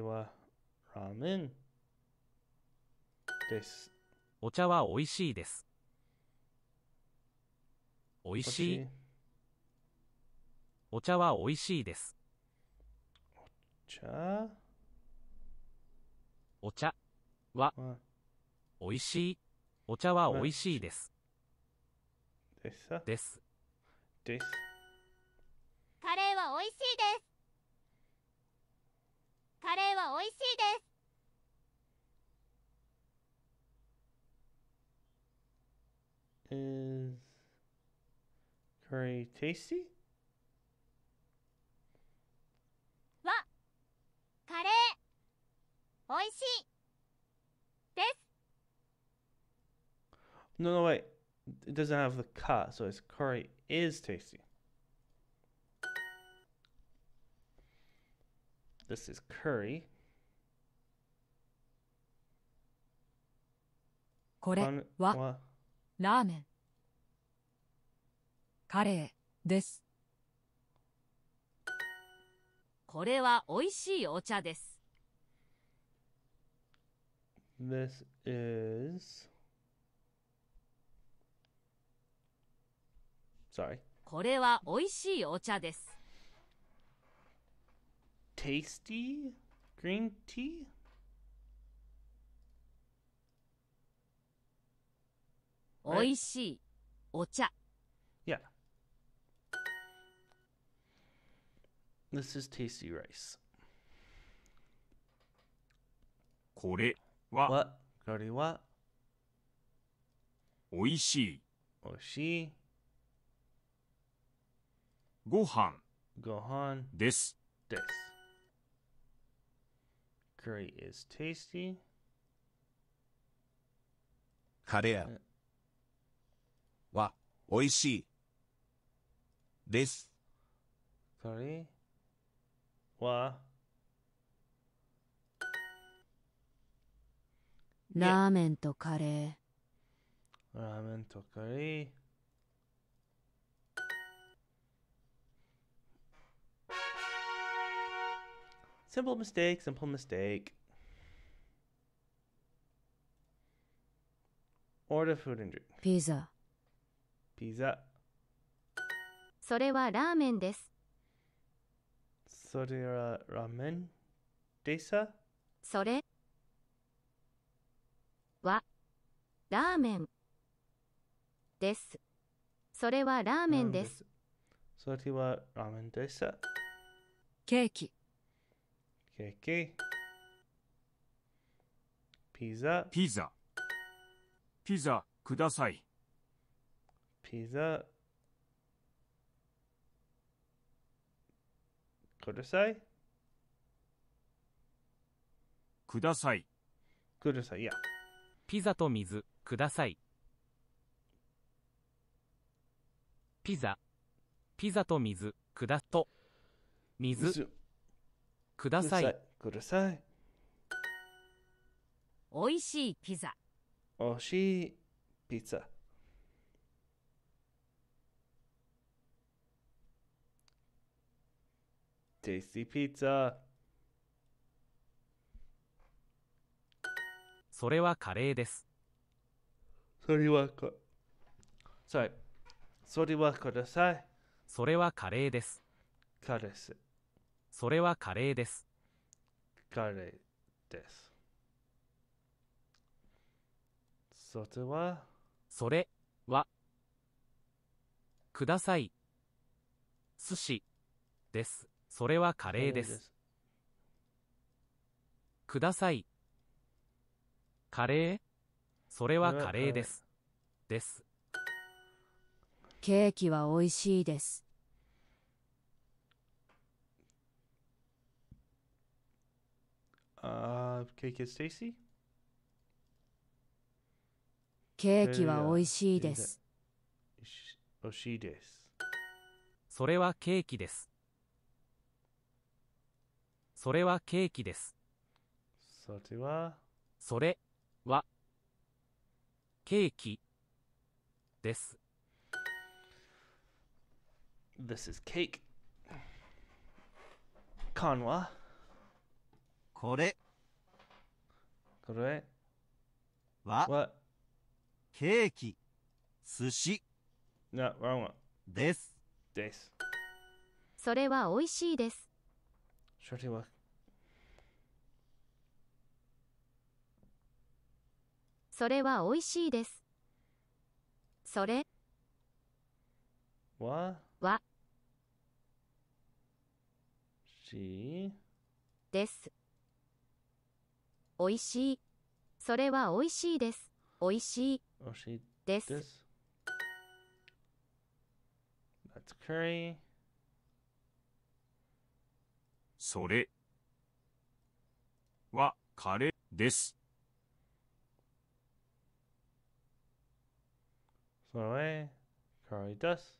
はラーメンですお茶は美味しいです美味しいお茶は美味しいですお茶お茶は美味しいお茶は美味しいですですですですカレーは美味しいですカレーは美味しいです Is curry tasty? はカレー美味しいです No, no, wait. it doesn't have the cut, so its curry is tasty. This is curry. これはラーメン、カレーです。これは美味しいお茶です。This is Sorry. これは美味しいお茶です。Tasty green tea? Right. This is tasty rice. これは。おいしい。おいしい。ご飯ご飯です。です。Curry is tasty. カレーは美味しいです。カレーはラーメンとカレー。ラーメンとカレー。Simple mistake, simple mistake. Order food and drink. Pizza. Pizza. それはラーメンです。それはラーメンですそれはラーメンです。それはラーメンです。それはラーメンです。ケーキ。ケピザ。ピザ。ピザください。ピザください。ください。くださいや。ピザと水ください。ピザ。ピザと水くだと。水。ください。ください。おいしいピザ。おいしいピザ。テイスティーピザ。それはカレーです。それはか。さい。それはください。それはカレーです。カレーです。それはカレーです。カレーです。それはそれは、ください。寿司です。それはカレーです。ください。カレーそれはカレーです。です。ケーキは美味しいです。ケ h キステイシーケーキは美味しいです。美味しいです。それはケーキです。それはケーキです。それは、それはケーキです。This is cake. 缶はこれこれはケーキ寿司なワンワンですですそれは美味しいですそれはそれは美味しいですそれははしですおいしい。それはおいしいです。おいしい。おいしいです。That's curry. それはカレーです。それカレーです。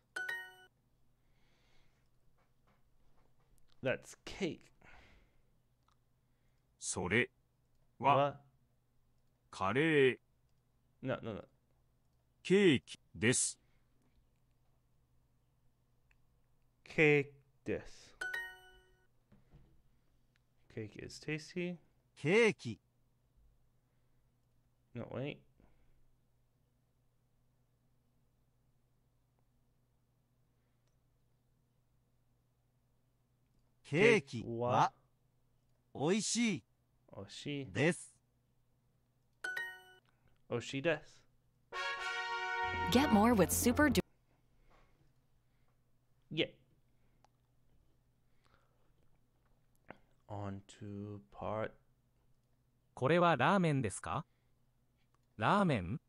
That's cake. それは、カレー、な、なんだ、ケーキです。ケーキです。ケーキ is tasty. ケーキ。No, wait. ケーキは美味しい。推しです。推しです。Get more with super d Yeah. On to part これはラーメンですかラーメン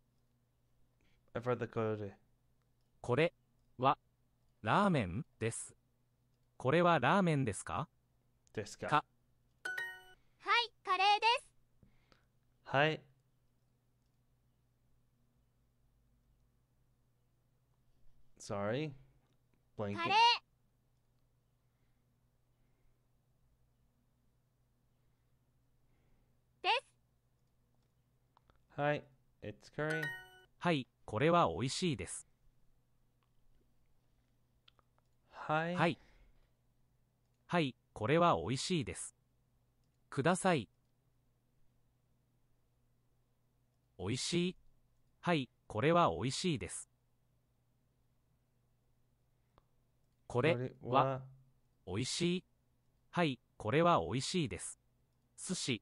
これはラーメンです。これはラーメンですかですかはい。Sorry. Blanket. カレー Hi, it's curry. はい、これは美味しいです。Hi. はい。はい、これは美味しいです。ください。おいしい。はい、これはおいしいです。これはおいしい。はい、これはおいしいです。寿司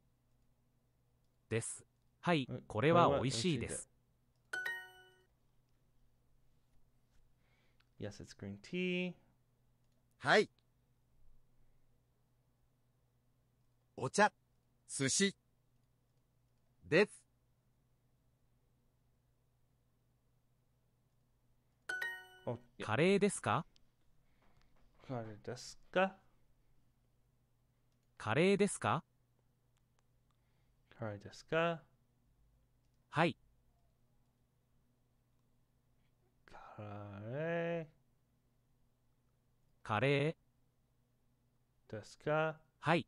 です。はい、これはおいしいです。Yes, it's green tea. はい。お茶、寿司です。カレーですかカレーですかカレーですかカレーですかはい。カレー。カレー。ですかはい。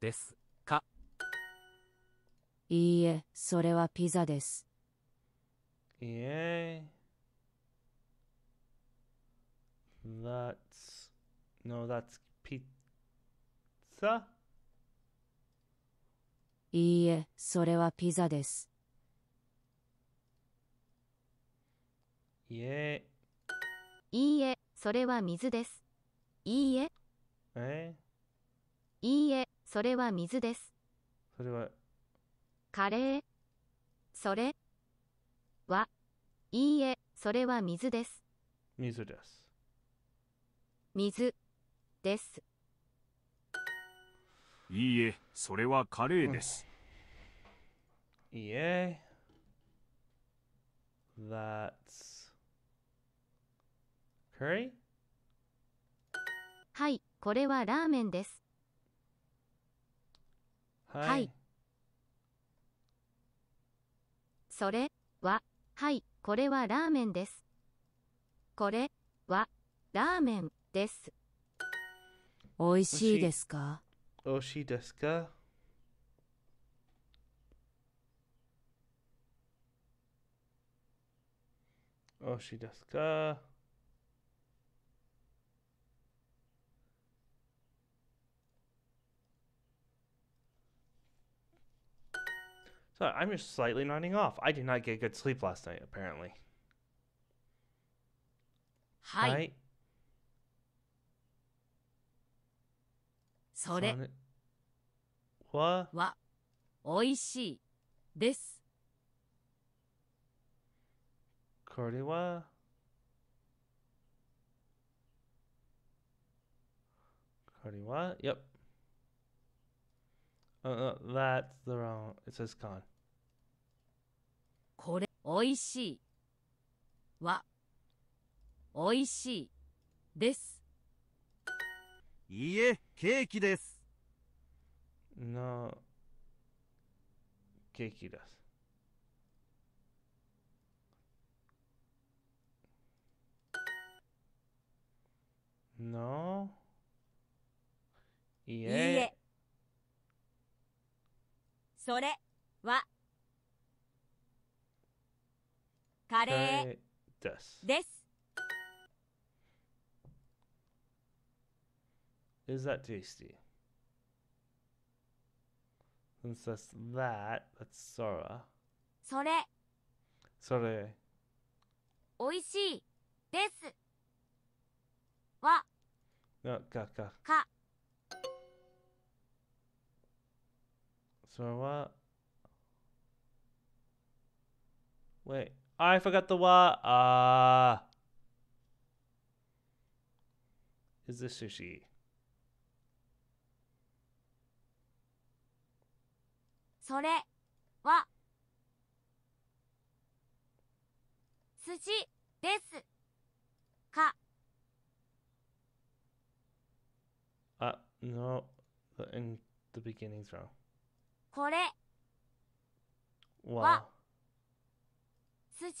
ですかいいえ、それはピザです。いいえ。That's no, that's pizza. いいえ、それはピザです。いえ。いいえ、それは水です。いいえ。えいいえ、それは水です。それは。カレー。それは。いいえ、それは水です。水です。水ですいいえそれはカレーです、うん、いいえ That's curry? はいこれはラーメンですはい、はい、それははいこれはラーメンですこれはラーメンです。おいしいですかおいしいですかおいしいですかそう、so, I'm just slightly nodding off. I did not get good sleep last night, apparently. はいそれはは美味しいです。これはこれは Yep. Uh, uh, that's the wrong. It says con. これ美味しいは美味しいです。いいえ、ケーキです。な、o ケーキです。な、o いえ。いいえそれは、カレーです。です Is that tasty? Since that's that, that's Sora. それ。それ。おいしいです。わ。No, ka, ka. Ka. Wait, I forgot the wa. Ah. Uh, is this sushi? それは寿司ですか Uh, no, in the beginning's wrong. これは寿司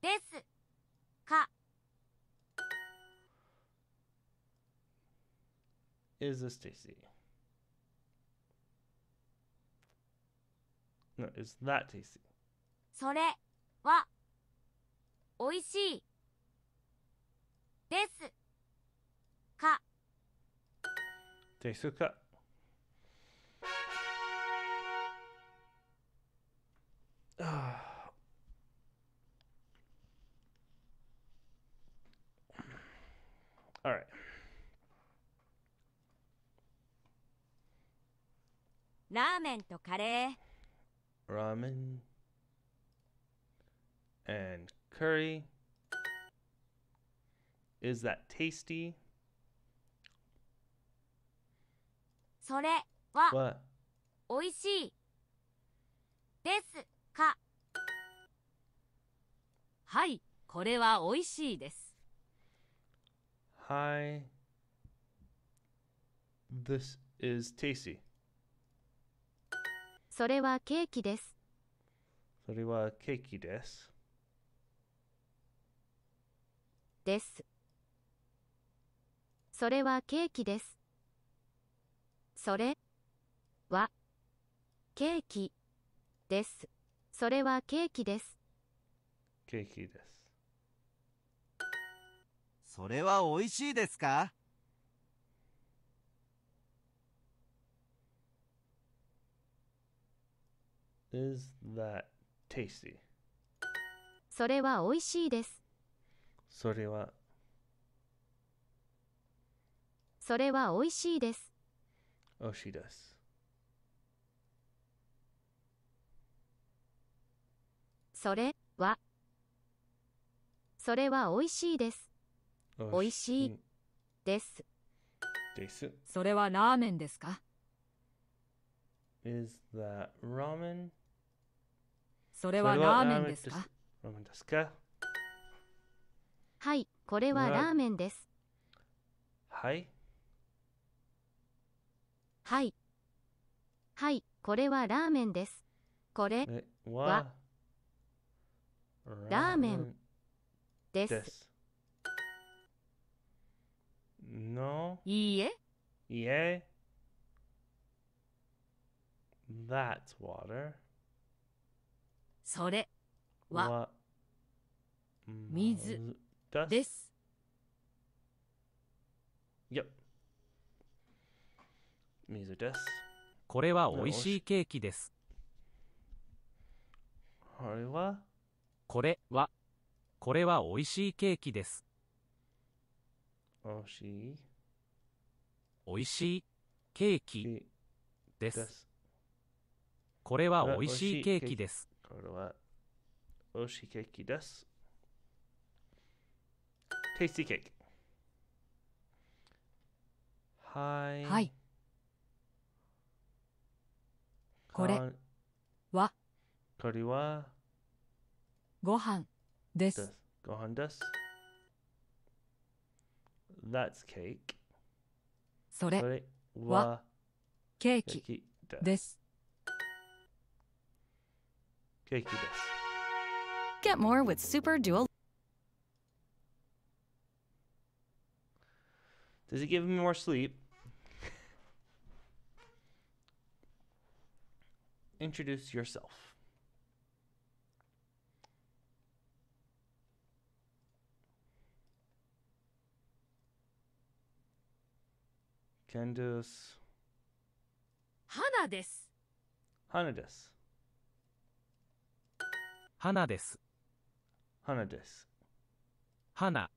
ですか Is this tasty? No, it's that tasty. それは美味しいですかですか [SIGHS] All right. Ramen to curry ramen, and curry. Is that tasty? それは美味しいですかはい、これは美味しいです。Hi, this is tasty. それはケーキです。それはケーキです。です。それはケーキです。それはケーキです。それはケーキです。ケーキです。それは美味しいですか is that tasty? それは美味しいです。それはそれは美味しいです。美味しいです。それはそれは美味しいです。美味しいです。です。それはラーメンですか Is that ramen? それはラーメンですかラーメンですかはい、これはラーメンです。はい。はい。はい、これはラーメンです。これはラーメンです。No. いいえ。いいえ。That's water. それは水です。水です。これは美味しいケーキです。これはこれはこれは美味しいケーキです。美味しい美味しいケーキです。これは美味しいケーキです。これは、おいしいケーキです。テイスティーケーキ。はい。はい。これは、これは、ご飯です。ですご飯です。That's cake. それは、ケーキです。Get more with Super Dual. Does it give me more sleep? Introduce yourself. Candace. Hana Hana です。花です。花です。花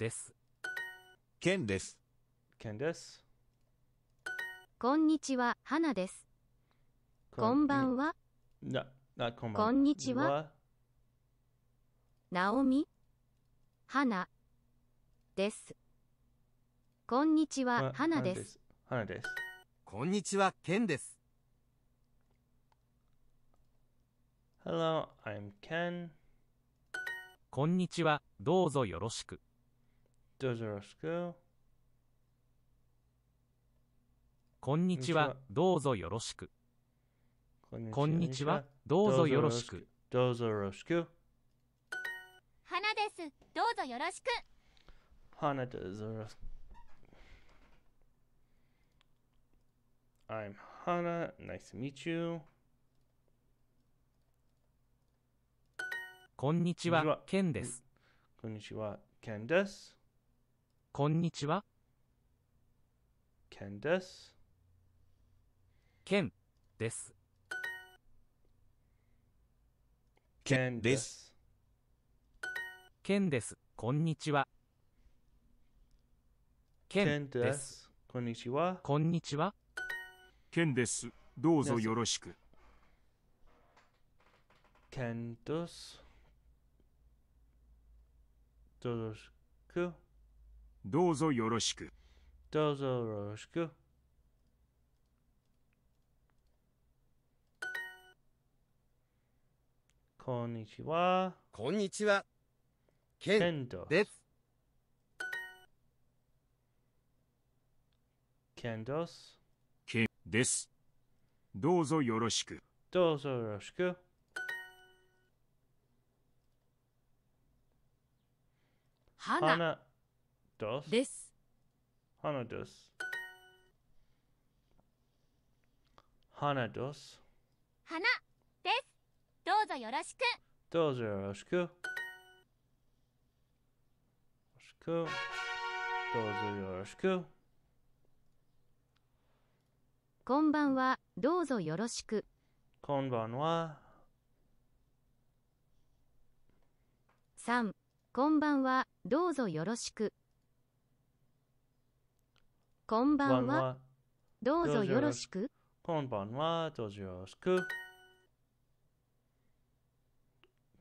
です。剣です。剣です。こんにちは、花です。こんばんは。な、な、こんばんは。こんにちは。なおみ、花です。こんにちは、花です。花です。こんにちは、剣です。Hello, I'm Ken. こんにちは、どうぞよろしく。どうぞよろしく。こんにちは、どうぞよろしく。こんにちは、どうぞよろしく。どうぞよろしく。花です、どうぞよろしく。花ですよろしく。I'm Hana, nice to meet you. こんにちは、ケンです。こんにちは、ケンです。こんにちは、ケンです。ケンです。ケンです。ケンです。こんにちは。ケンです。こんにちは。こんにちは。ケンです。どうぞよろしく。ケンです。どうぞよろしく。どうぞよろしく。どうぞよろしく。こんにちは。こんにちは。ケンです。ケンです。ケンです。どうぞよろしく。どうぞよろしく。花 d です。花です。花です。花です。どうぞよろしく。どうぞよろしく。よろしく。どうぞよろしく。こんばんは。どうぞよろしく。こんばんは。三。こんばんは、どうぞよろしく。こんばんは、どうぞよろしく。こんばんは、どうぞよろしく。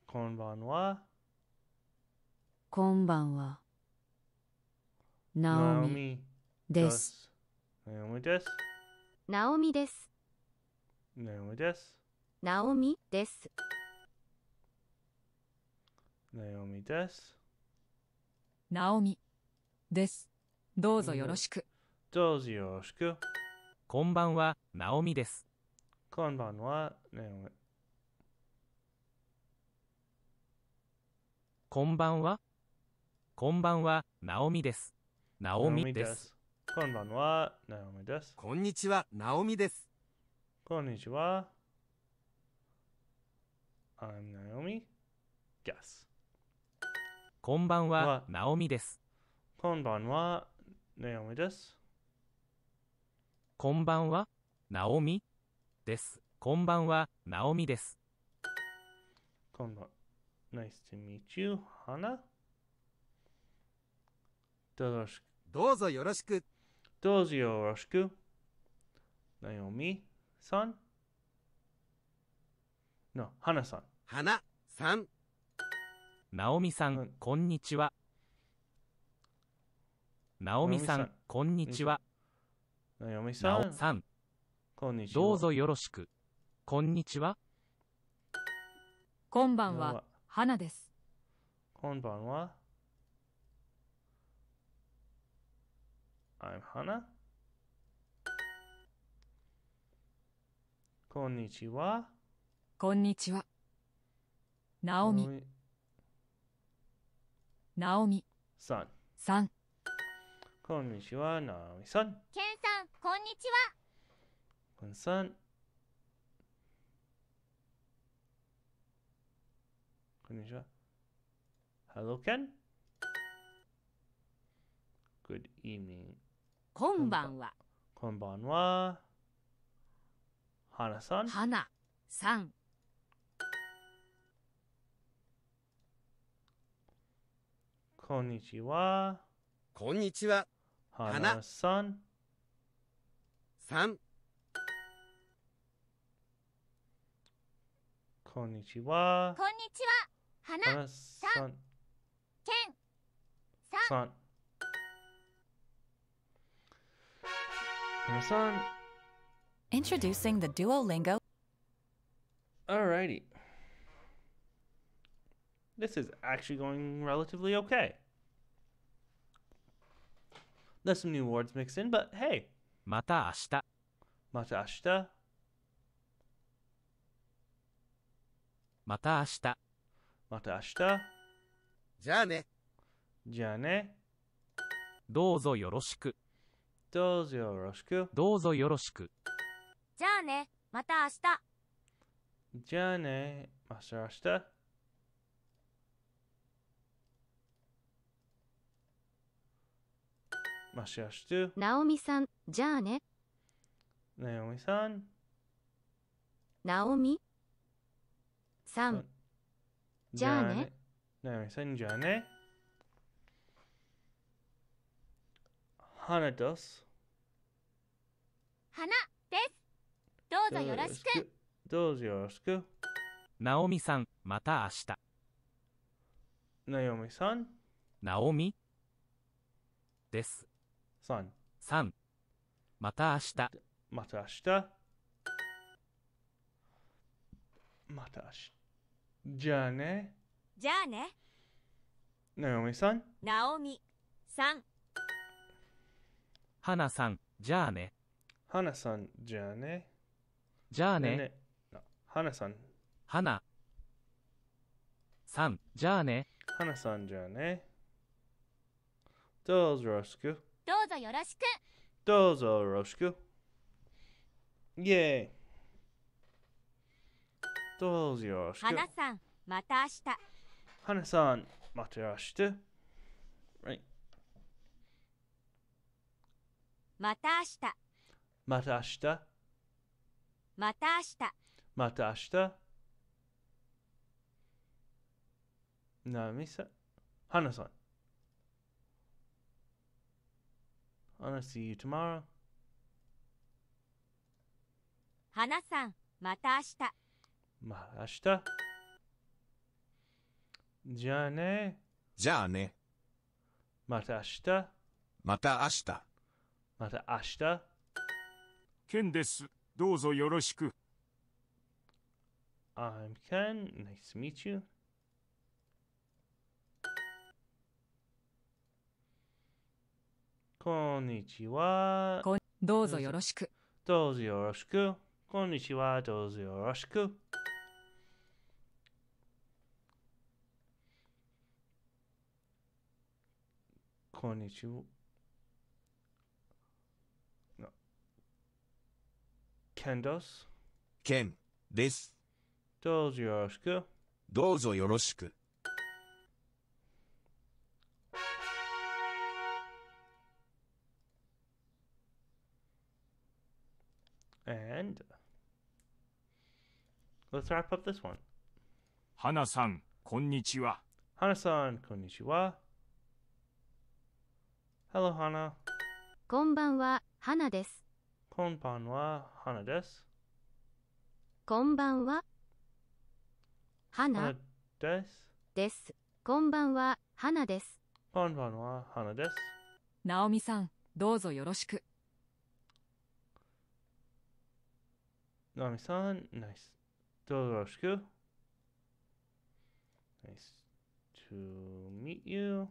こんばんは。こんばんは。ナオミです。ナオミです。ナオミです。ナオミです。ナオミです。ナオミです。ナオミです。どうぞよろしく。どうぞよろしく。こんばんは、ナオミです。こんばんは、ナオミ。こんばんは。こんばんは、ナオミです。ナオミです。こんばんは、ナオミです。こんにちは、ナオミです。こんにちは。I'm Naomi. u e s こんばんは、ナオミです。こんばんは、ナオミです。こんばんは、ナオミです。こんばんは、ナオミです。こんばんどうぞどうぞよろしく。どうぞよろしく。ナオミさん。の、花さん。花さん。直美さん、こんにちは。直美さん、こんにちは。直美さん、さんこんにちは直美さんこんにちは直美さんさんちはどうぞよろしく。こんにちは。こんばんは、花です。こんばんは。I'm Hana. こんにちは。こんにちは。ナオミ。ナオミさんさんこんにちはナオミさんケンさんこんにちはこんさんこんにちはハロー l o k Good evening こんばんはこんばんは花さん花さんこんにちは。こんにちは。花さん。さん。こんにちは。こんにちは。花さん。けん。さん。皆さん。Introducing the Duolingo. Alrighty. this is actually going relatively okay. There's some new words mixed in, but hey. また明日。また明日。また明日。また明日。じゃあね。じゃあね。どうぞよろしく。どうぞよろしく。どうぞよろしく。じゃあね。また明日。じゃあね。また明日。まあ、シェアして。ナオミさん、じゃあね。ナオミさん。ナオミさん。じゃあね。ナオミさん、じゃあね。花です。花です。どうぞよろしく。どうぞよろしく。ナオミさん、また明日。ナオミさん。ナオミです。三。三。また明日。また明日。また明日。じゃあね。じゃあね。なおみさん。なおみさん。はなさん、じゃあね。はなさん、じゃあね。じゃあね。ねねはなさん。はな。さん、じゃあね。はなさん、じゃあね。どうぞよろしく。どうぞよろしくどうぞよろしくイェーイどうぞよろしく花さんまた明日花さんまた明日 r i また明日また明日また明日また明日なみさはなさん I'm gonna see you tomorrow. 花さん、また明日。まあ明日。じゃあね。じゃあね。また明日。また明日。また明日。ケンです。どうぞよろしく。I'm Ken. Nice to meet you. こんにちは。どうぞよろしく。どうぞよろしく。こんにちは。どうぞよろしく。こんにちは。ケンです。ケンです。どうぞよろしく。どうぞよろしく。And let's wrap up this one. 花さん、こんにちは。花さん、こんにちは。Hello, Hana. 花。こんばんは、花です。こんばんは、花です。こんばんは、花です。です。こんばんは、花です。こんばんは、花です。ナオミさん、どうぞよろしく。Nami san, nice. Doroshiku. Nice to meet you.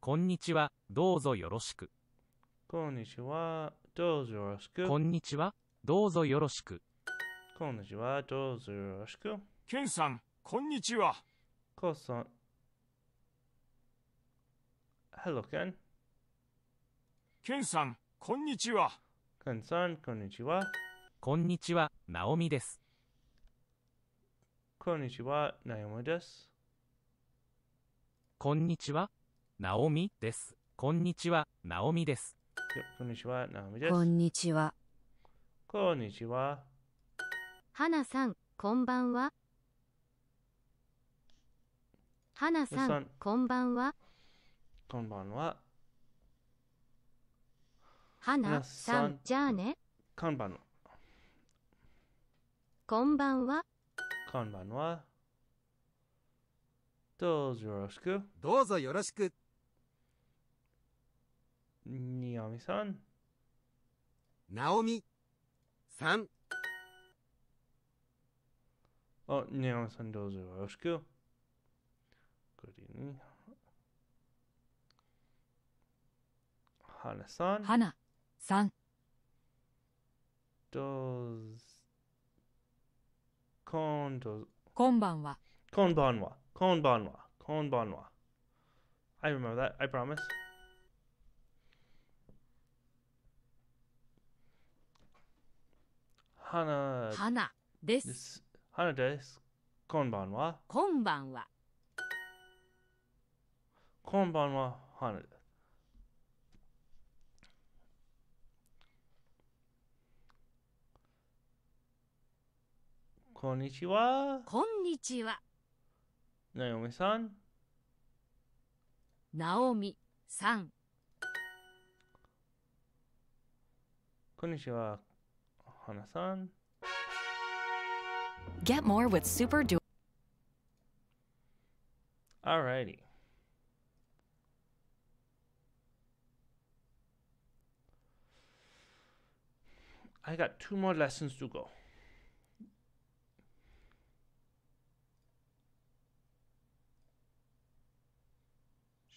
こんにちは、どうぞよろしく。こんにちは、どうぞよろしく。こんにちは、どうぞよろしく。こんにちは、どうぞよろしく。ケンさん、こんにちは。母さん。Hello, Ken. ケンさん、こんにちは。ケンさん、こんにちは。こんにちは、ナオミです。こんにちは、ナオミです。こんにちは、ナオミです。こんにちは、ナオミです。こんにちは、ナオミです。こんにちは。こんにちは。はなさん、こんばんは。はなさん、こんばんは。こんばんは。はなさん、じゃあね。こんばんは。こんばんは。こんばんは。どうぞよろしく。どうぞよろしく。にあみさん。なおみさん。あ、にあみさんどうぞよろしく。Good e v さん。はなさん。どうぞ。今度こんばんは。こんばんは。こんばんは。こんばんは。I remember that. I promise. Hana. 花で This す。Hana desu. Konbanwa. こんばんは。Konbanwa Hana desu. Konnichiwa. Konnichiwa. Naomi-san. Naomi-san. Konnichiwa, Hana-san. Get more with Super Duo. Alrighty. I got two more lessons to go.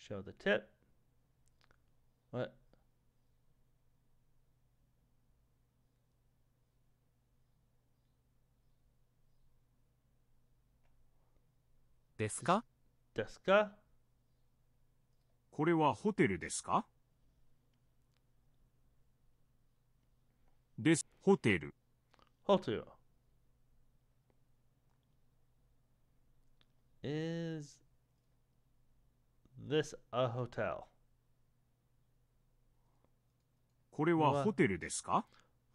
Show the tip. What? Deska? Deska? これはホテルですかです。ホテル。ホテル。Is this a hotel? これはホテルですか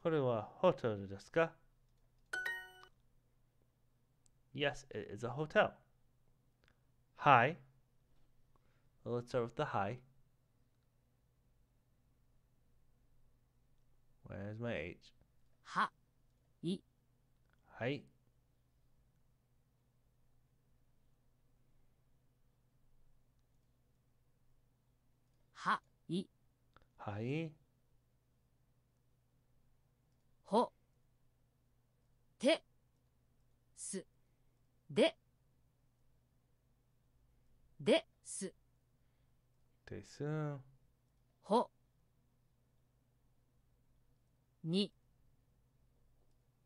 これはホテルですか Yes, it is a hotel. Hi. Well, let's start with the hi. Where's my H? Ha. Hi. はい。ほ、て、す、で、です。です。ほ、に、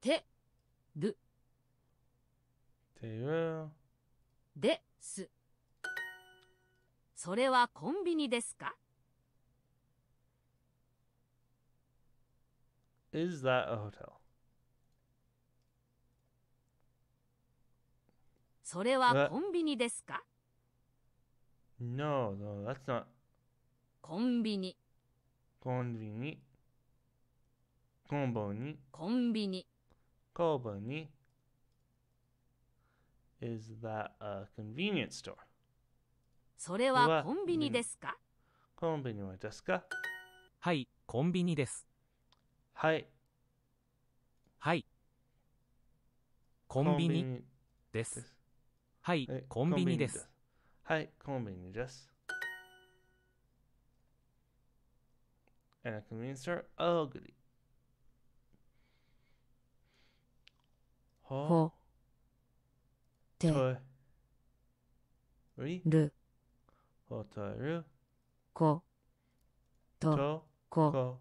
て、る。てるてう。です。それはコンビニですか Is that a hotel? それはコンビニですか No, no, that's not. コンビニ。コンビニ。コンボニ。コンビニ。コンボニ。Is that a convenience store? それはコンビニですかコンビニはですかはい、コンビニです。はいはいコンビニですはいコンビニですはいコンビニです And convenience are ugly ほてるほとることこ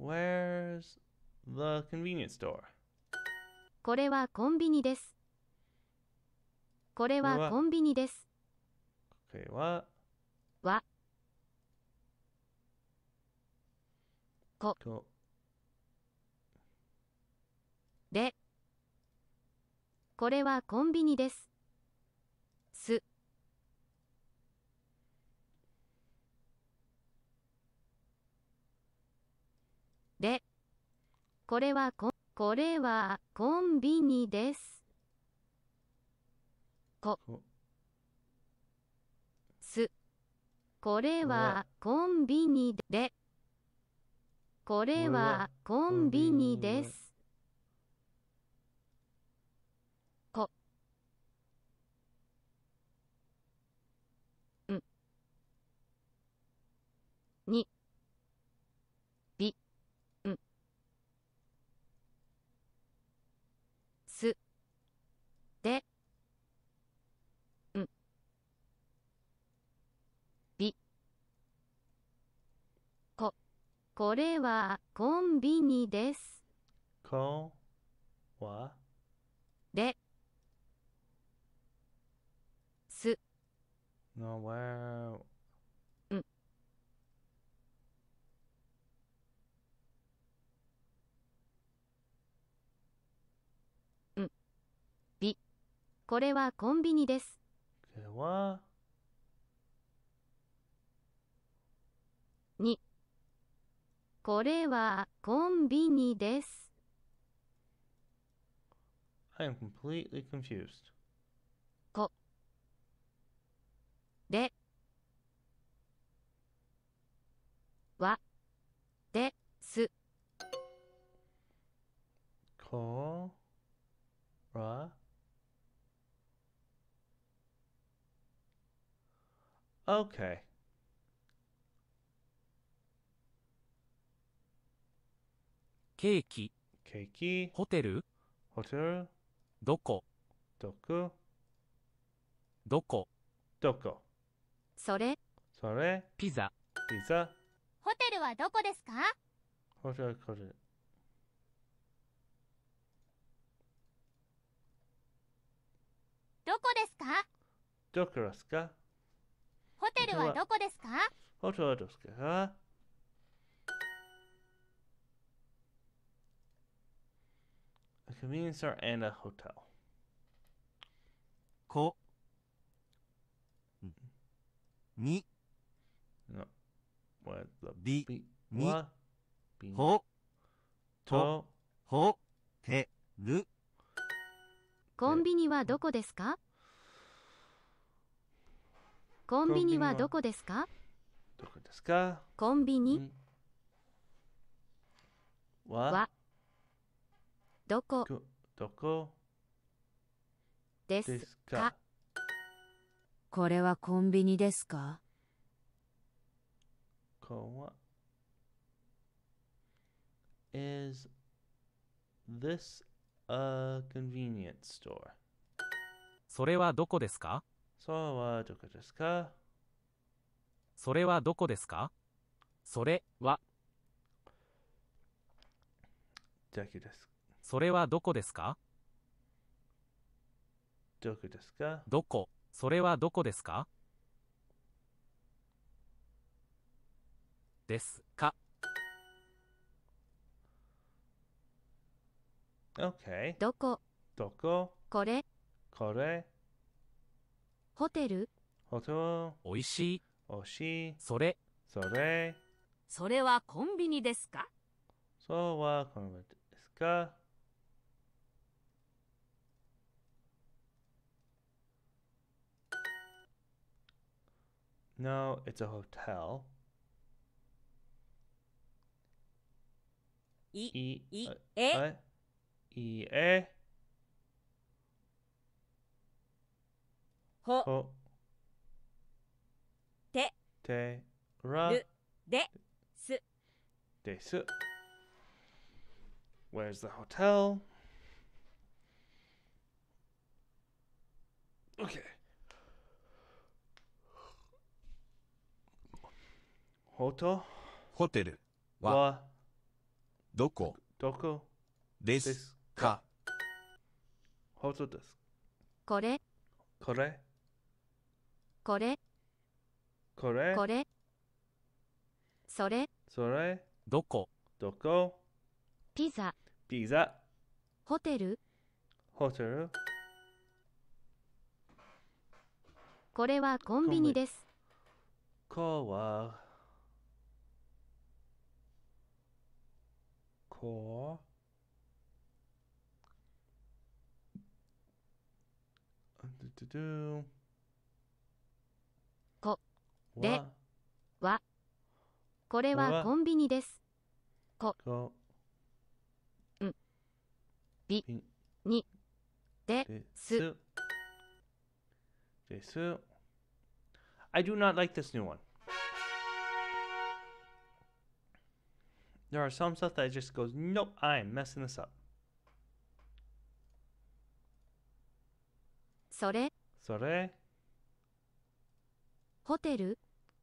Where's the convenience store? これはコンビニです。これはコンビニです。これは。は。こ。こで。これはコンビニです。す。これはこ、これはコンビニです。こ、す。これはコンビニで。これはコンビニです。これはコンビニです。はで。す。これはコンビニです。これは。に。これはコンビニです。I am completely confused. これはです。こら Okay. ケーキ、ケーキ、ホテル、ホテル、どこ、どこ、どこ、どこ、それ、それ、ピザ、ピザ、ホテルはどこですかホテル、ホテル。どこですかどこですかホテルはどこですかホテルはどこですかコンビニはどこですか？コンビニはどこですか？コンビニ、は。どこどこですかこれはコンビニですかこは Is this a convenience store? それはどこですかそれはどこですかそれはどこですかそれはだけですそれはどこですかどこですかどこ、それはどこですかですか ?OK。どこ、どこ、これ、これ、ホテル、ホテル、おいしい、おいしい、それ、それ、それはコンビニですかそうはコンビニですか No, it's a hotel. Uh, e E Ho. Te. Te. Ra. Ru. De. Su. Where's the hotel? Okay. ホホテルはどこどこですかホトです。これこれこれこれこれそれそれどこどこピザピザホテルホテルこれはコンビニです。こは på do, do, こではこれはコンビニですこんびにですです I do not like this new one There are some stuff that just goes, nope, I'm messing this up. それそれホテル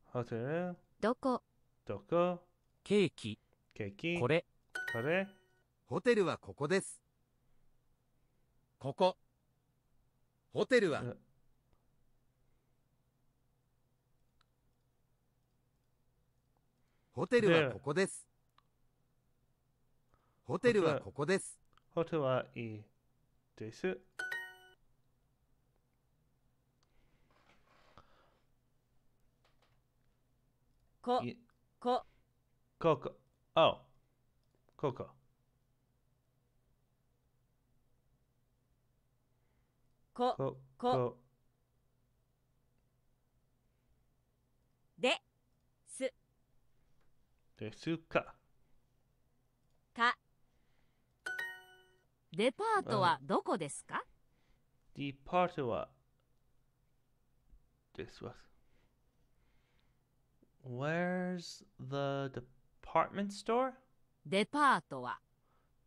ホテルどこどこケーキケーキこれこれホテルはここですここホテルはホテルはここですホテルはここです。ホテルはいいです。こ、こ。ここ。あ、ここ。こ、こ。です。ですか。デパートはどこですかデパートは w h e r e s the department store? デパートは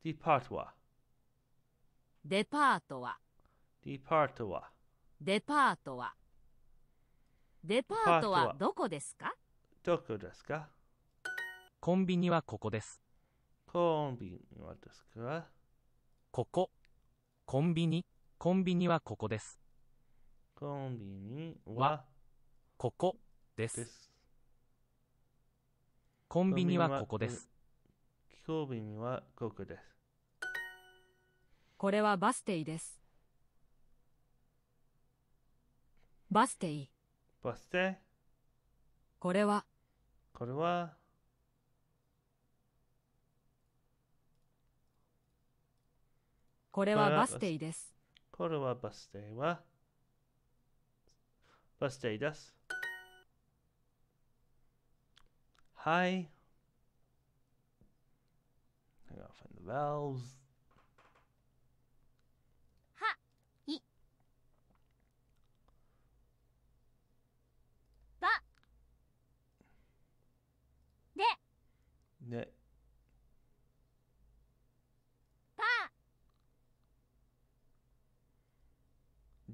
デパートはデパートはデパートはデパートはデパートはどこですかどこですかコンビニはここです。コンビニはですかここ。コンビニ、コンビニはここです。コンビニは、ここです。コンビニはここです。コンビニはここです。これはバス停です。バス停。バス停。これは。これは。これはバス停です。これはバス停はバス停です。はい。g o f i n the valves. は、い。ば。で。で。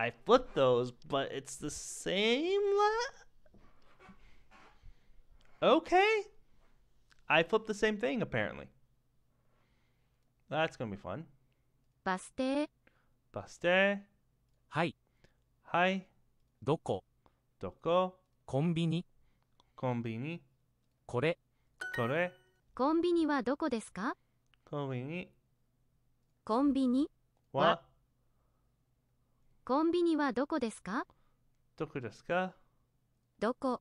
I f l i p p e those, but it's the same la- Okay. I f l i p p e the same thing apparently. That's gonna be fun. Baste. Baste. Hi. Hi. Doko. Doko. Konbini. Konbini. Kore. Kore. コンビニはどこですかコンビニコンビニはコンビニはどこですかどこですかどこ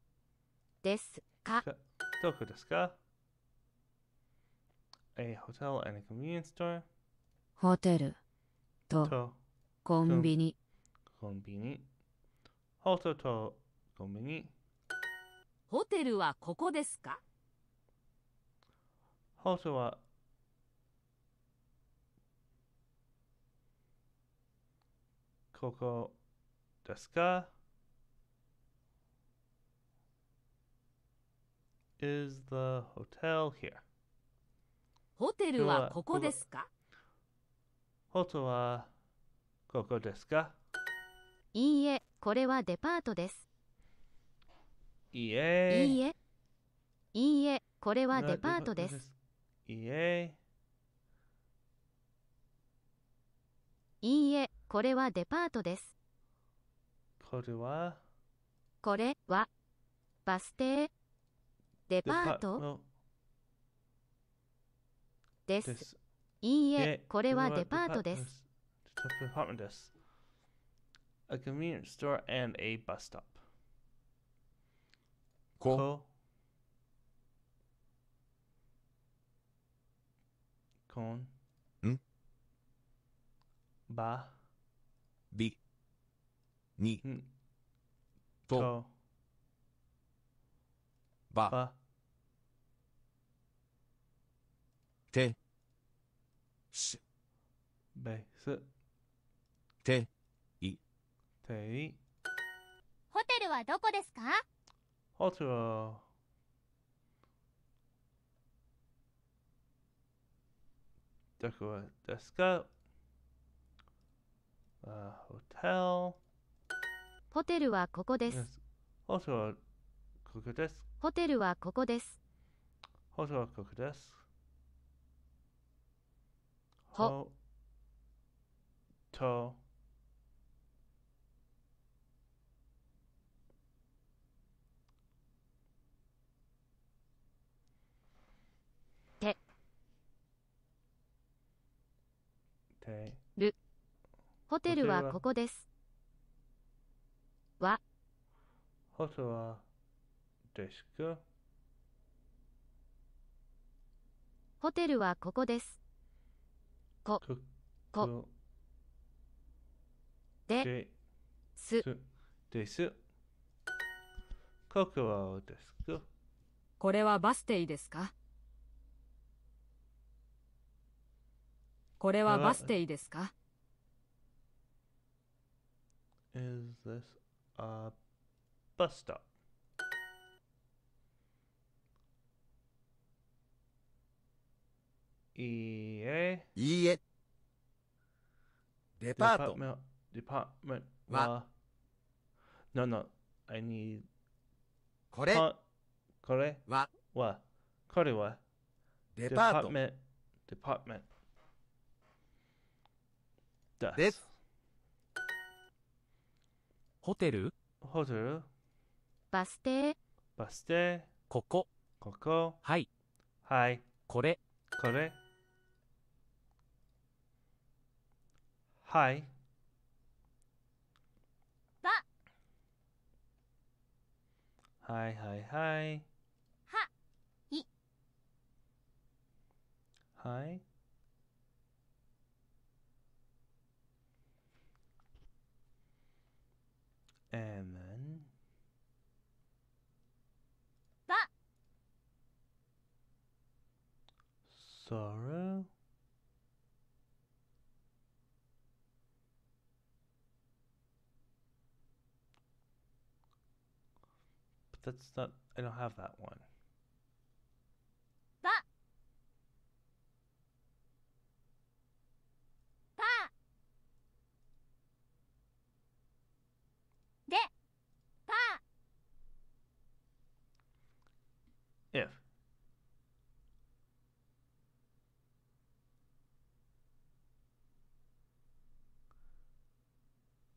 ですかどこですか A hotel and a convenience store ホテルとコンビニコンビニホテルとコンビニホテルはここですかホテルはここですか ?Is the hotel here? ホテルはここですかホテルはここですかいいえ、これはデパートです。いいえ。いいえ。いいえ、これはデパートです。いいえ。いいえ、これはデパートです。これはこれはバス停デパートです。いいえ、これはデパートです。A convenience store and a bus stop. ここんばびにとばてしべすていていホテルはどこですかホテルどこですか h o t e l ホテルはここです。ホテルはここです。ホテルはここです。ホテルはここです。ホテルて、る。ホテルはここです。は。ホテルはですかホテルはここです。こ、こ、で、す、です。ここはですかこれはバス停ですかこれはバス停ですか Is this uh, a bus stop? EA? Yeah. Department. Department. Wa. Uh, no, no. I need. これこれははこれはデパート。デパート。です。ホテルホテルバス停バス停ここここはいはいこれこれはいばはいはいはいはいはい And then. That. Sorrow. But that's not. I don't have that one. if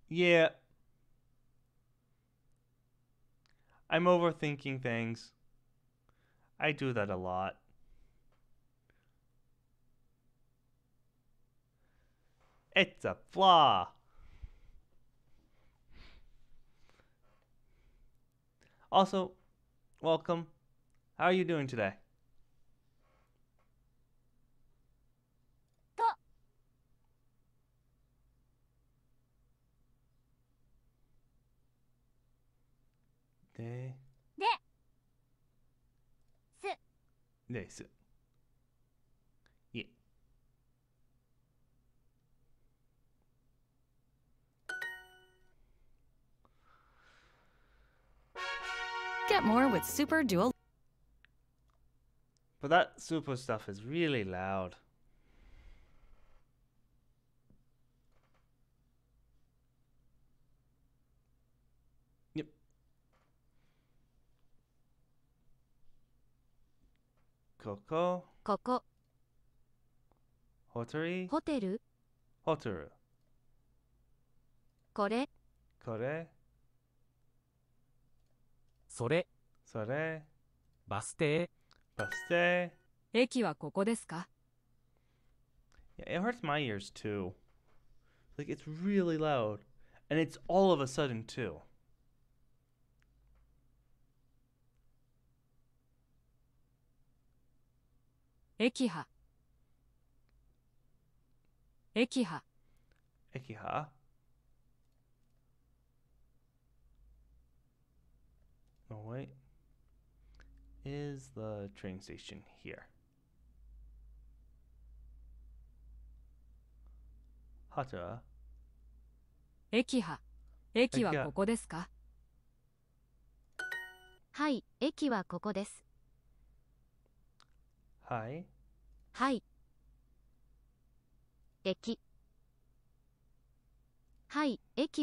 Yeah. I'm overthinking things. I do that a lot. It's a flaw. Also, welcome. How are you doing today? De. De. Su. Yeah. Get more with Super Dual. But that super stuff is really loud. Yep. Coco. Coco. Hotori. Hotel. Hotel. これ。これ。それ。それ。バス停。Pasté. 駅はここですか Yeah, it hurts my ears too. Like it's really loud, and it's all of a sudden too. Ekiha. Ekiha. Ekiha. Oh wait. is the train station here? Hata. 駅は駅はここですかはい駅はここですはい駅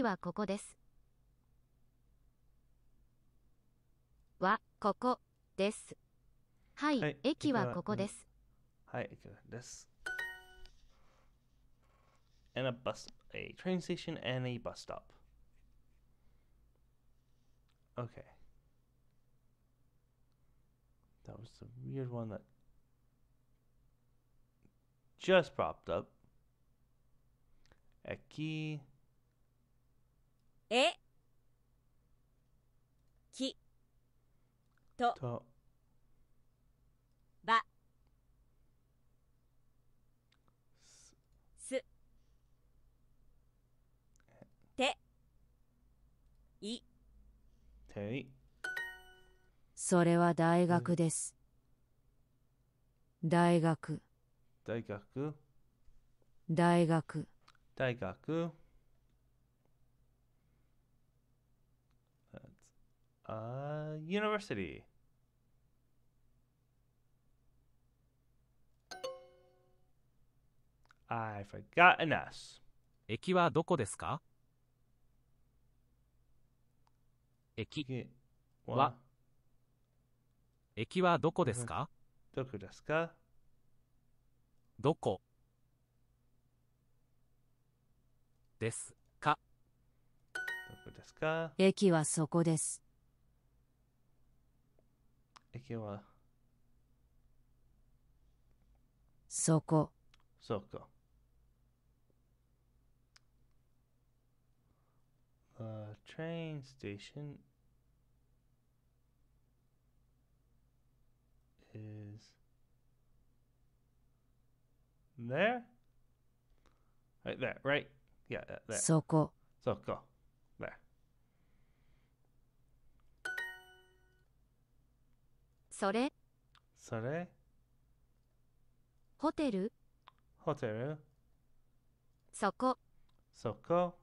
はここですはここです。はい、はい、駅はここです。はい、駅です。And a bus, a train station and a bus stop. Okay. That was the weird one that just popped up. Eki. Eh? ととばすすていていそれは大学です、大学大学大学大学 That's a university I f o r g o t t n s 駅はどこですか駅は駅はどこですかどこですかどこですかどこですか駅はそこです。駅はそこ。そこ。uh, train station is there. Right there, right? Yeah, uh, there. Soko. Soko. There. Sore. Sore. Hotel. Hotel. Soko. Soko.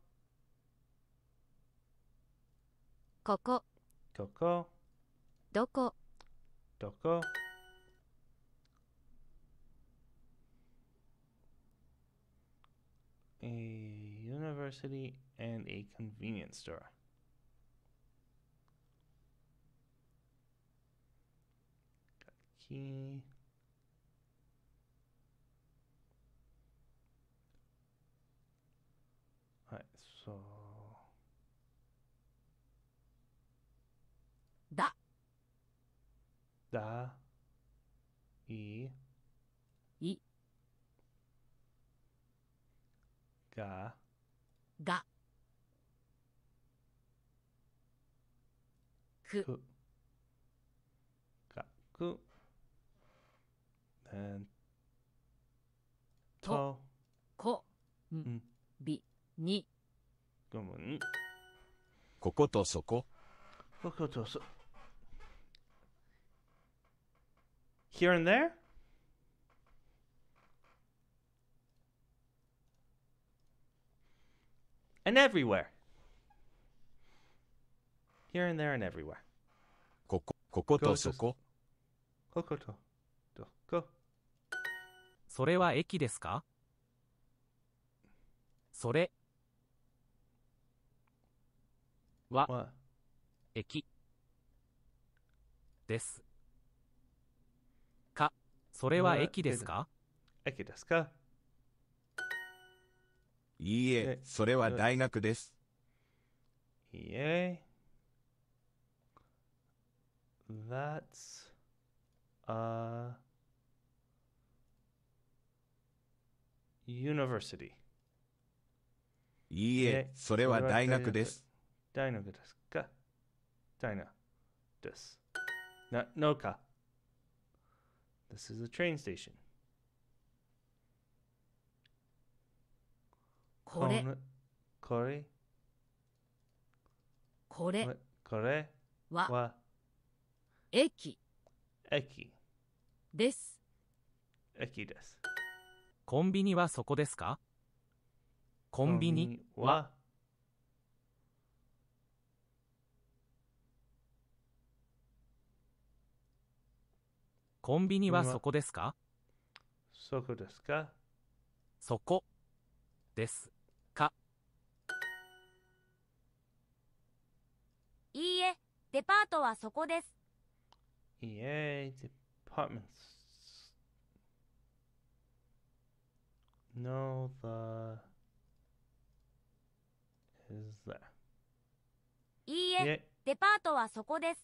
university and a convenience store. key. だいいががくがくうんとこんびにこことそここことそこ here and there. And everywhere. Here and there and everywhere. ここ、こことそこ。ここと、どこ。それは駅ですかそれは駅です。それは駅ですか駅ですかいいえ、それは大学です。いいえ。That's a university. いいえ、それは大学です。大学ですか大学です。な、のか。This is a train station. これこれこれこれは駅駅です駅ですコンビニはそこですかコンビニはコンビニはそこですかそこですかそこですかいいえ、デパートはそこです。いいえ、デパートいいえ、デパートはそこです。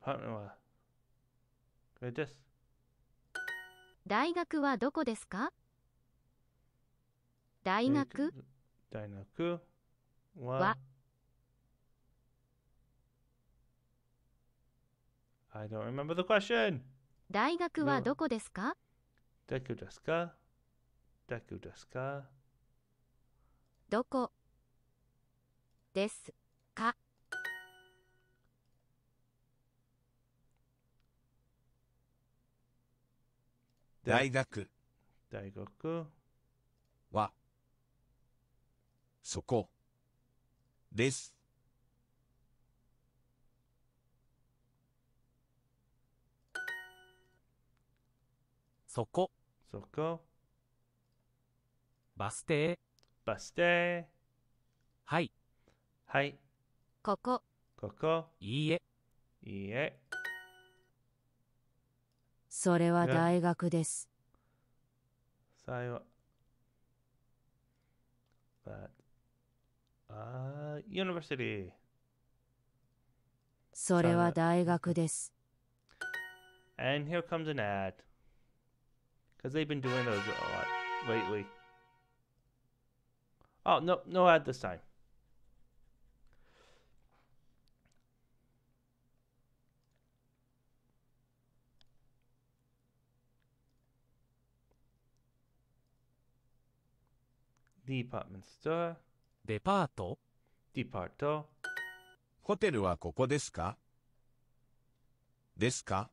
はこれです。大学はどこですか大学大学は I don't remember the question. 大学はどこですか大学ですか大学ですかどこですか大学大学はそこですそこそこバス停バス停はいはいここここいいえいいえそれは大学です。Saya but uh university それは大学です。And here comes an ad. Because they've been doing those a lot lately. Oh, no, no ad this time. デパート。デパート。ホテルはここですかですか、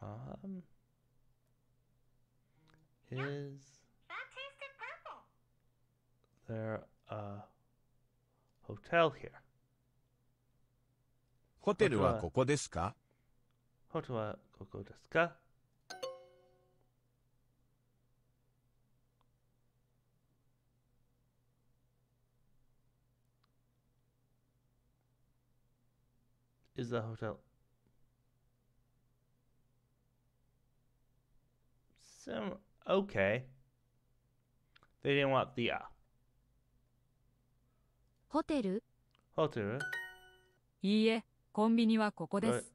um, is there a hotel here? ホテルはここですかホテルはここですか is the hotel? So okay. They didn't want the uh. Hotel. Hotel. いいえ、コンビニはここです。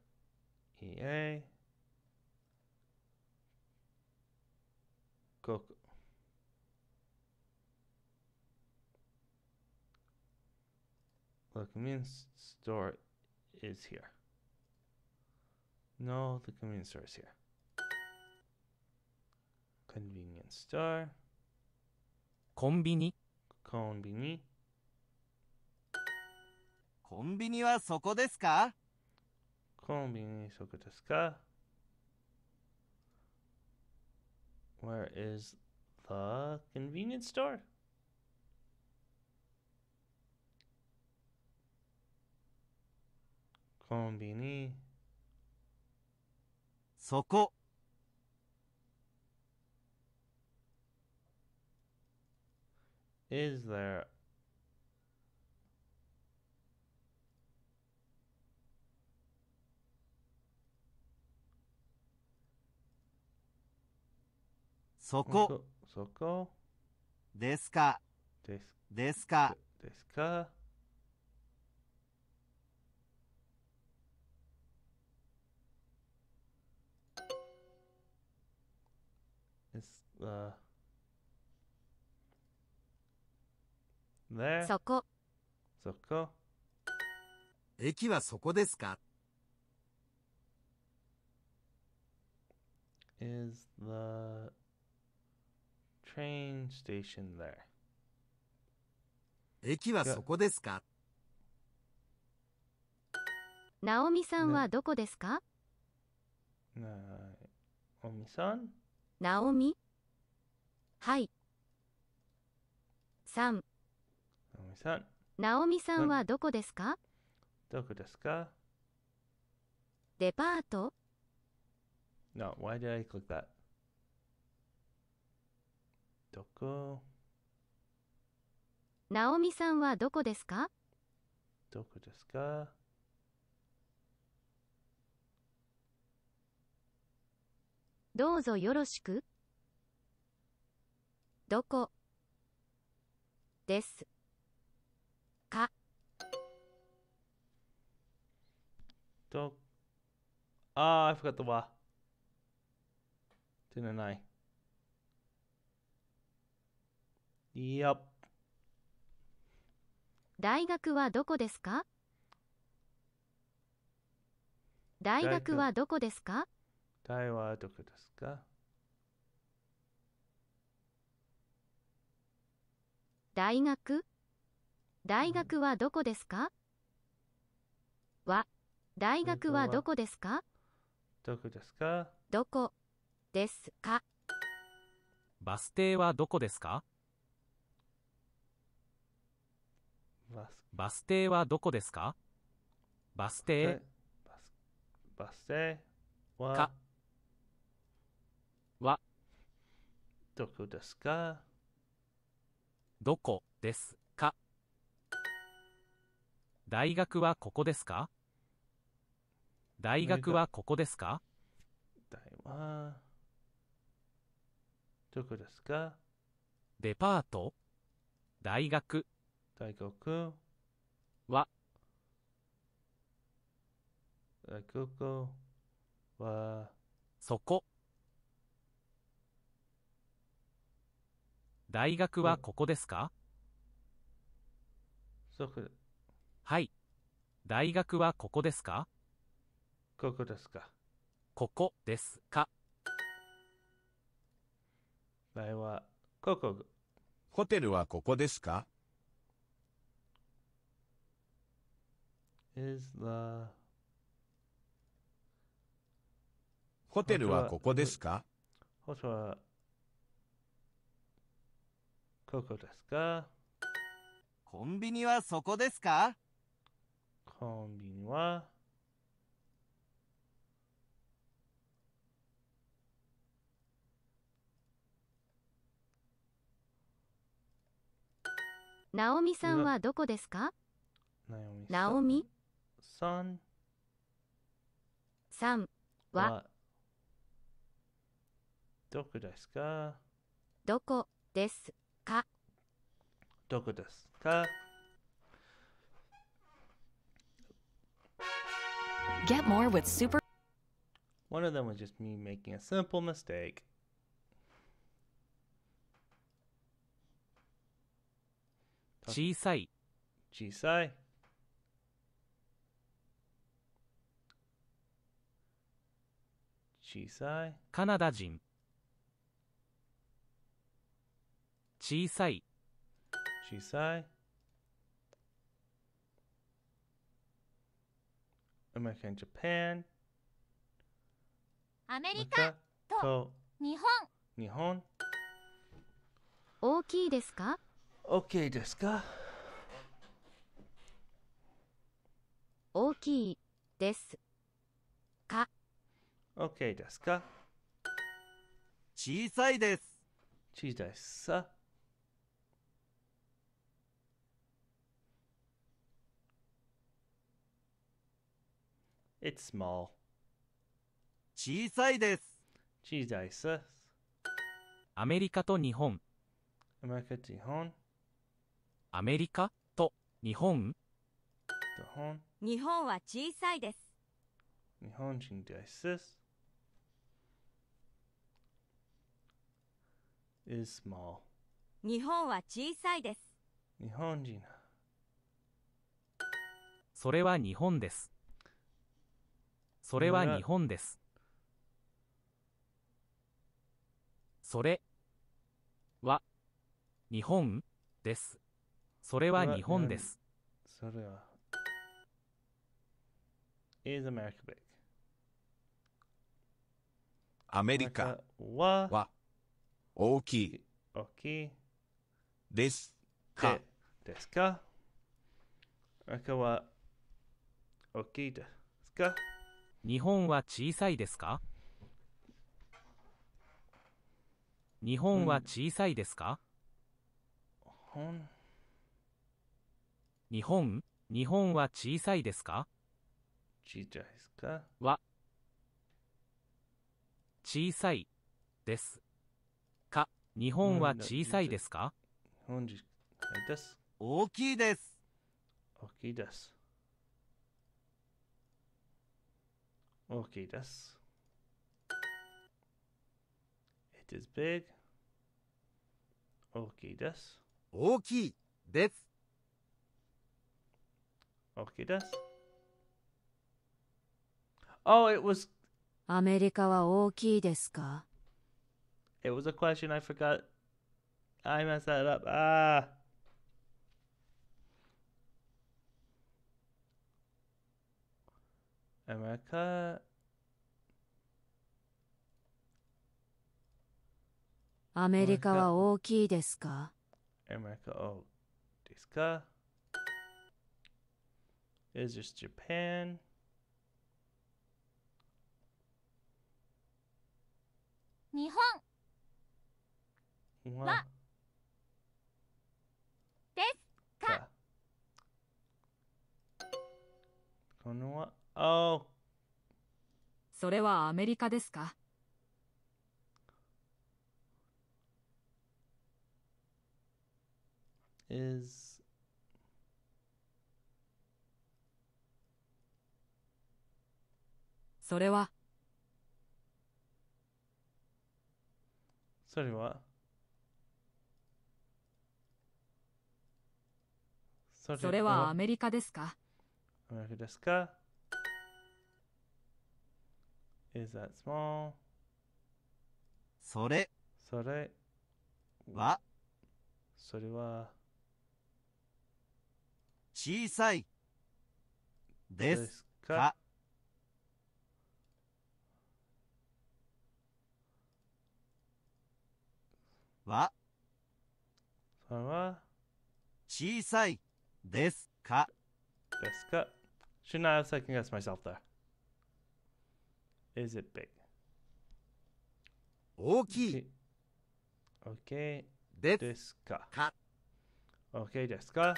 いいえ。ここ。The convenience store is here. No, the convenience store is here. Convenience store. Konbini. Konbini. ka? Where is the convenience store? コンビニそこ「Is there」そこそこですかですですかですかねそこそこ駅はそこですか Is the train station there? 駅はそこですかナオミさんはどこですか、ね、ナオミさんナオミはい。三。ナオミさん、さんはどこですかどこですかデパート why did I click that? どこナオミさんはどこですかどこですかどうぞよろしく。どこですかどああ、I forgot the w Didn't I? Yep. 大学はどこですか大学はどこですか大はどこですか大学大学はどこですかは大学はどこですかどこですかどこですかバス停はどこですかバス停はどこですかバス停バス停ははどこですかどこですか大学はここですか大学はここですかどこですかデパート大学大学は大学はそこ大学はここですかはい。大学はここですかここですかここですか前はここホテルはここですか Is the ホテルはここですかホテルはここですかコンビニはそこですかコンビニはナオミさんはどこですかナオミさんさんはどこですかどこですかどこですか？Get One of them was just me making a simple mistake. Chisai. Chisai. Chisai. Canada 小さい小さい America and Japan アメリカと日本日本大きいですか OK ですか大きいですか OK ですか小さいです小さいさ It's small. 小さいです。小さいです。アメリカと日本。アメリカと日本。アメリカと日本。日本は小さいです。日本人です。is small. 日本は小さいです。日本人。それは日本です。それは日本です。それは日本です。それは日本です。それは。is America big? アメリカは大きい大きいですかですかアメリカは大きいですか日本は小さいですか日本は小さいですか本日本日本は小さいですか小さいですかは小さいですか日本は小さいですか大きいです大きいです Okay, das. It is big. Okay, das. Okay, das. Okay, das. Oh, it was. America アメリカは大きいですか It was a question I forgot. I messed that up. Ah. America. America. アメリカは大きいですか America 大きいですか Is this Japan? 日本はですかこのは Oh. それはアメリカですか Is それはそれはそれはアメリカですかアメリカですか is that small? それそれはそれは小さいですかはそれは小さいですかですか Shouldn't I have second guessed myself there? Is it big? 大きい OK でですかすか OK ですか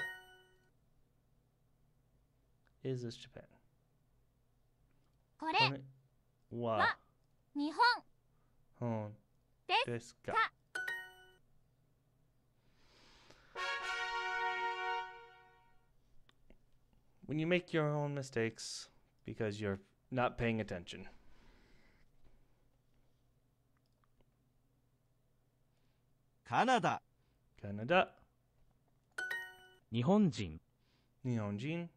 Is this Japan? これこれはは日本うんでですかか when you make your own mistakes because you're not paying attention. カナダカナダ日本人日本人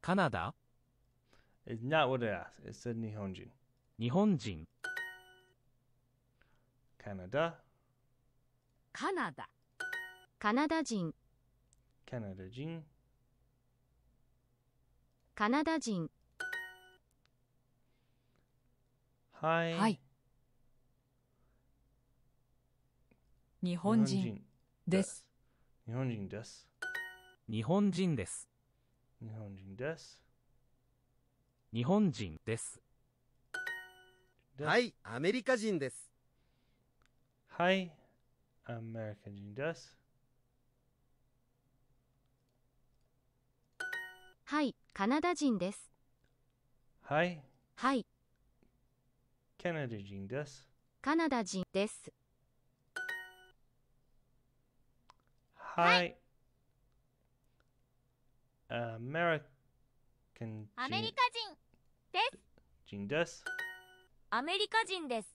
カナダ It's not what it asked. It said 日本人日本人カナダカナダカナダ人カナダ人カナダ人はい。はい日本人です。日本人です。日本人です。日本人です。日本人です。はい、アメリカ人です。はい、アメリカ人です。はい、カナダ人です。はい。はい。カナダ人です。カナダ人です。はい。アメリカ人。アメリカ人です。人です。アメリカ人です。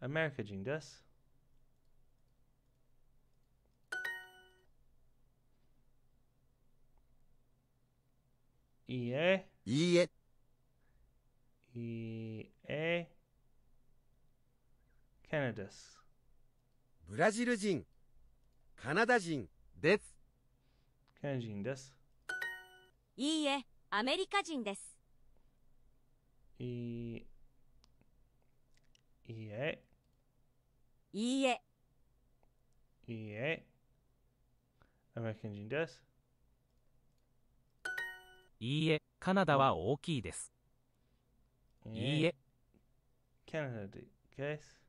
アメリカ人です。いいえ。いいえ。いいえ。カナダです。ブラジル人、カナダ人。です。県人です。いいえ、アメリカ人です。いい、いいえ。いいえ。いいえ。アメリカ人です。いいえ、カナダは大きいです。いいえ。カナダです。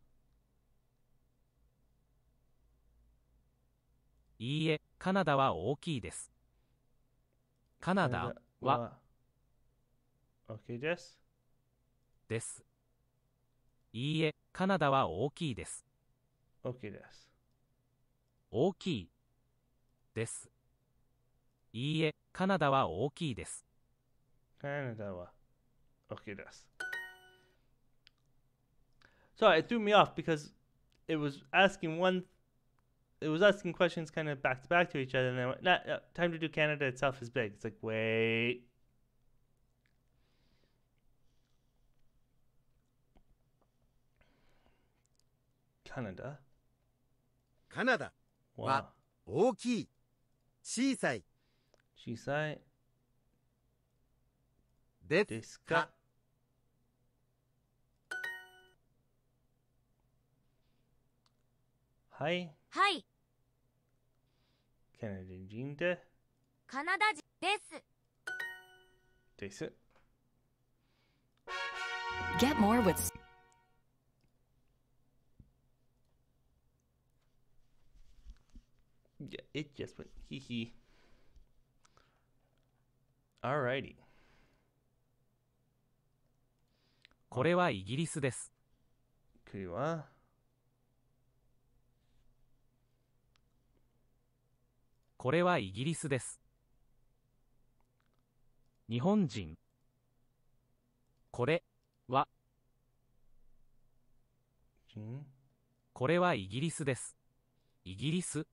いいえ、カナダは大きいです。カナダは、OK です。です。いいえ、カナダは大きいです。OK です。大きいです。いいえ、カナダは大きいです。カナダは OK です。So it threw me off because it was asking one it was asking questions kind of back to back to each other, and then went, nah, uh, time to do Canada itself is big. It's like, wait. Canada. Canada. Wow. Hi. Get more with Yeah, it just went hee hee. Alrighty. これはイギリスです。これはこれはイギリスです。日本人。これは、これはイギリスです。イギリス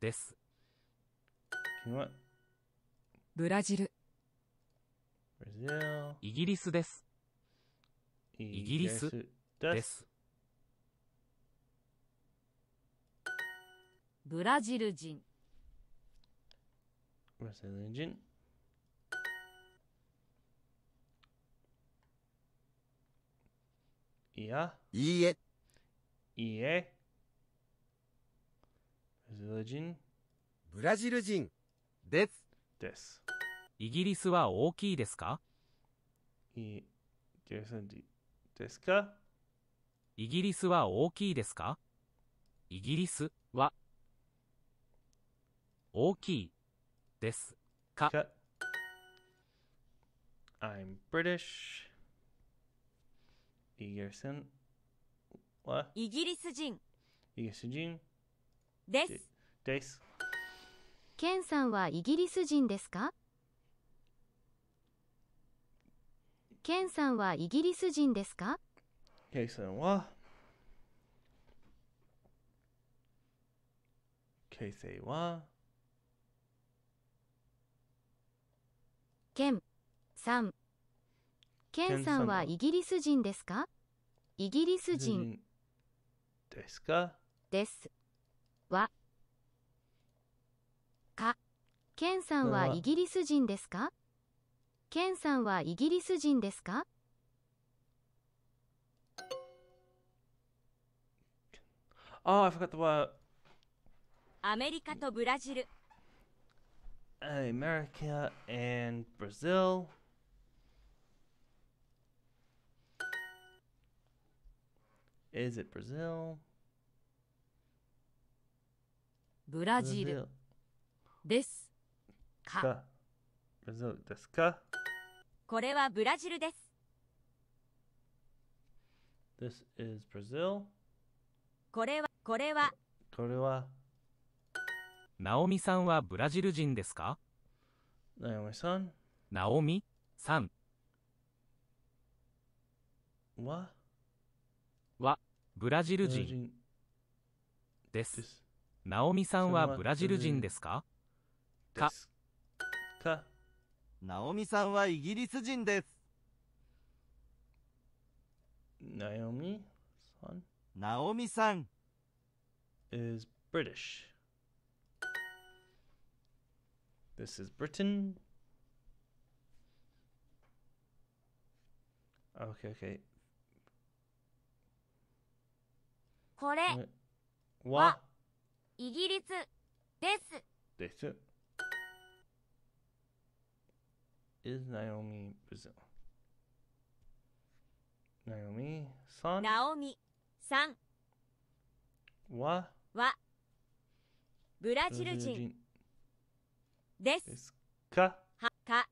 です。ブラジル。イギリスです。イギリスです。ブラジル人ブラジル人いやいいえいいえブラジル人ブラジル人ですですイギリスは大きいですかいいですかイギリスは大きいですかイギリス大きいですか Cut. I'm British. イギリス人。What? イギリス人イギリス人です。です。ケンさんはイギリス人ですかケンさんはイギリス人ですかケンさんはケイセイはケンさん。ケンさんはイギリス人ですかイギリス人ですかですはかケンさんはイギリス人ですかケンさんはイギリス人ですかあ、oh, I forgot the word アメリカとブラジル America and Brazil. Is it Brazil? Brazil. ブラ i ルですかブラジルですかこれはブラジルです。This is Brazil. これは、これは、これは、ナオミさんはブラジル人ですかナオミさんナオミさんははブラジル人です。ナオミさんはブラジル人ですかかかナオミさんはイギリス人です。ナオミさんナオミさん is British. This is Britain. Okay, okay. これはイギリスです。です。Is Naomi Brazil? Naomi San. San. Naomi さんナオミさんははブラジル人。です。ですか。はか。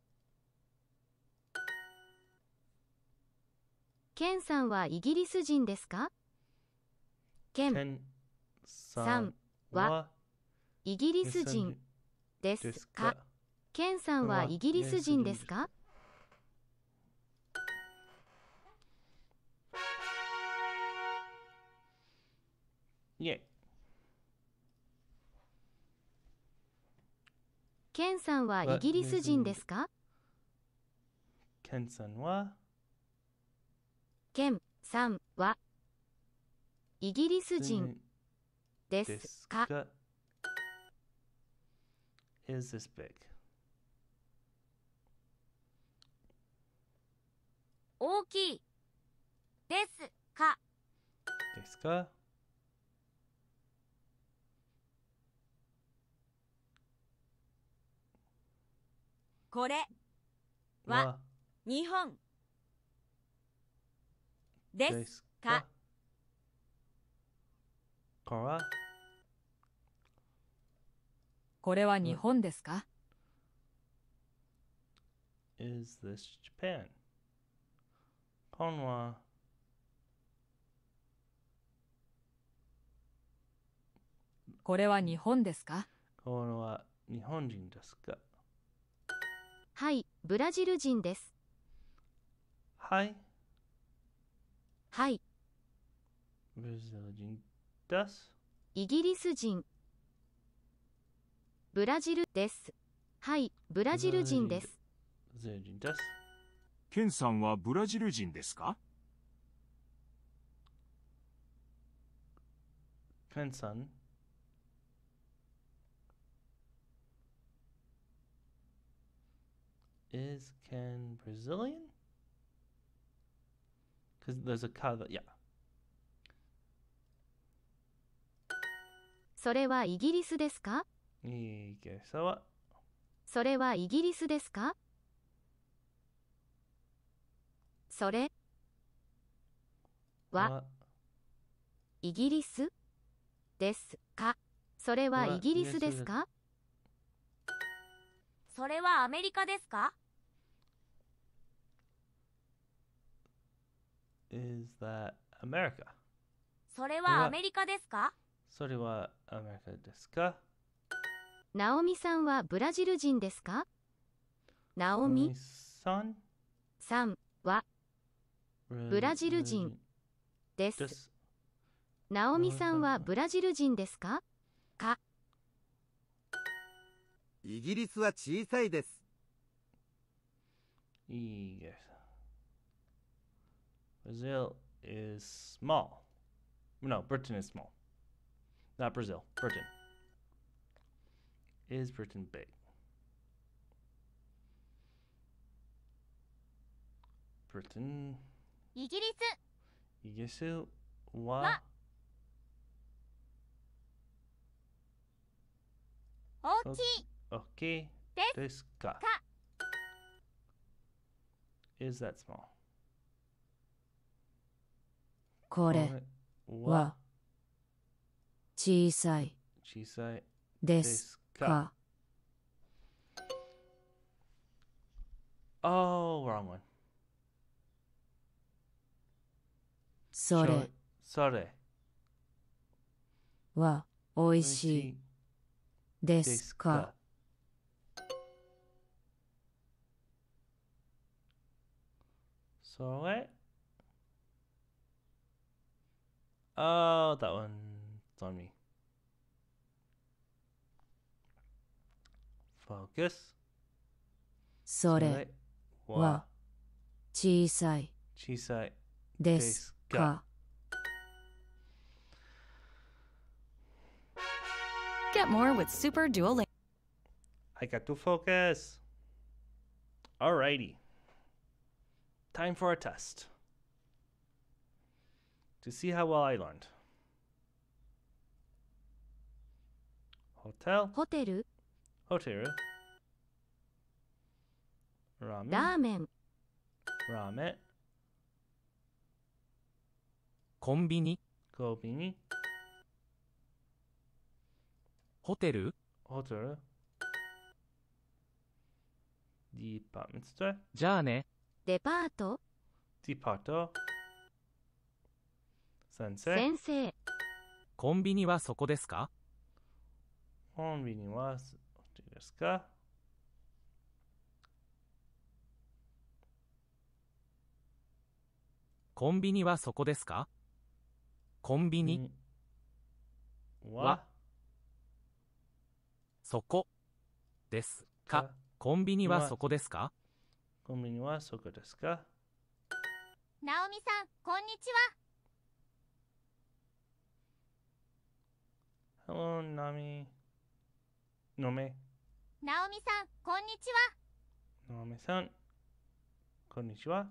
ケンさんはイギリス人ですかケンさんはイギリス人ですかケンさんはイギリス人ですかいえ。ケンさんはイギリス人ですかケンさんはケンさんはイギリス人ですか Is this big? 大きいですかですかこれは日本ですかこれは日本ですか Is this Japan? こんはこれは日本ですかこれは日本人ですかはい、ブラジル人です。はい。はい。ブラジル人です。イギリス人。ブラジルです。はい、ブラジル人です。ケンさんはブラジル人ですかケンさん is can Brazilian? Because there's a a that, yeah. それはイギリスですかイギリスはそれはイギリスですかそれはイギリスですかそれはイギリスですかそれはアメリカですか is that America. それはアメリカですかそれはアメリカですかナオミさんはブラジル人ですかナオミさんさんはブラジル人です。ナオミさんはブラジル人ですかかイギリスは小さいです。いいです。Brazil is small. No, Britain is small. Not Brazil, Britain. Is Britain big? Britain. イギリス。イギリスは。大きい。大きいですか。ですか Is that small? これは小さいですか Oh, wrong one. それそれはおいしいですかそれ Oh, that one. It's on me. Focus. それは小さい小さいですか Get more with Super Duolingo. I got to focus. Alrighty. Time for a test. to see how well I learned. Hotel. ホテル Hotel. Ramen. ラーメン Ramen. コンビニ Kobini. ホテル Hotel. Department store. じゃあねデパート Department. 先生先生コンビニはそこですかコンビニはどっですかコンビニはそこですかコンビニはそこですかコンビニはそこですかコンビニはそこですかナオミさんこんにちは Hello, Nami. Nome. Naomi-san, konnichiwa. Naomi-san, konnichiwa.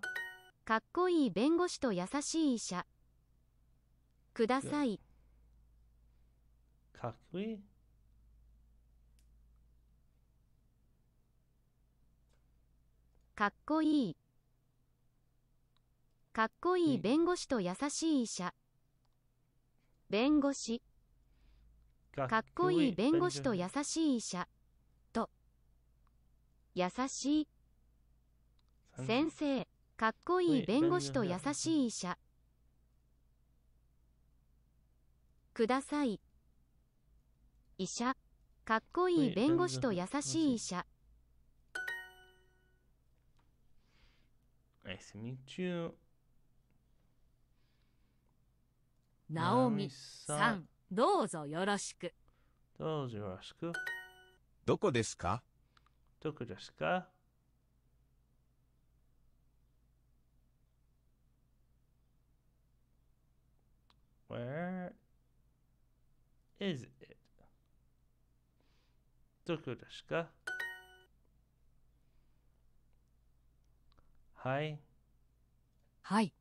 かっこいい弁護士と優しい医者。ください。かっこいいかっこいい。かっこいい弁護士と優しい医者。弁護士。かっこいい弁護士と優しい医者と優しい先生かっこいい弁護士と優しい医者ください医者かっこいい弁護士と優しい医者ナオミさん。どうぞよろしく。どうぞよろしく。どこですかどこですかどこですかはい。はい。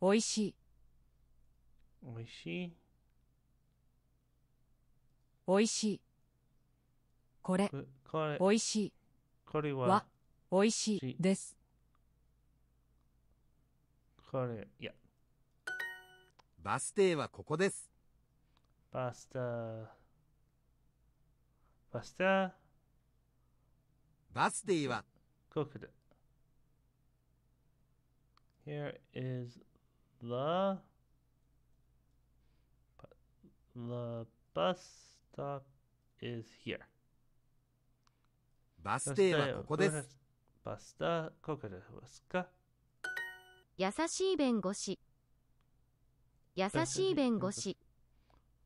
おいしい。おいしい。おいしい。これ、これおいしい。これは、はおいしいです。これ、いや。バス停はここです。バスター。バスター。バス停は、ここだ。Here is the The bus stop is here. バス停はここです。バス停ここでますか優しい弁護士。優しい弁護士。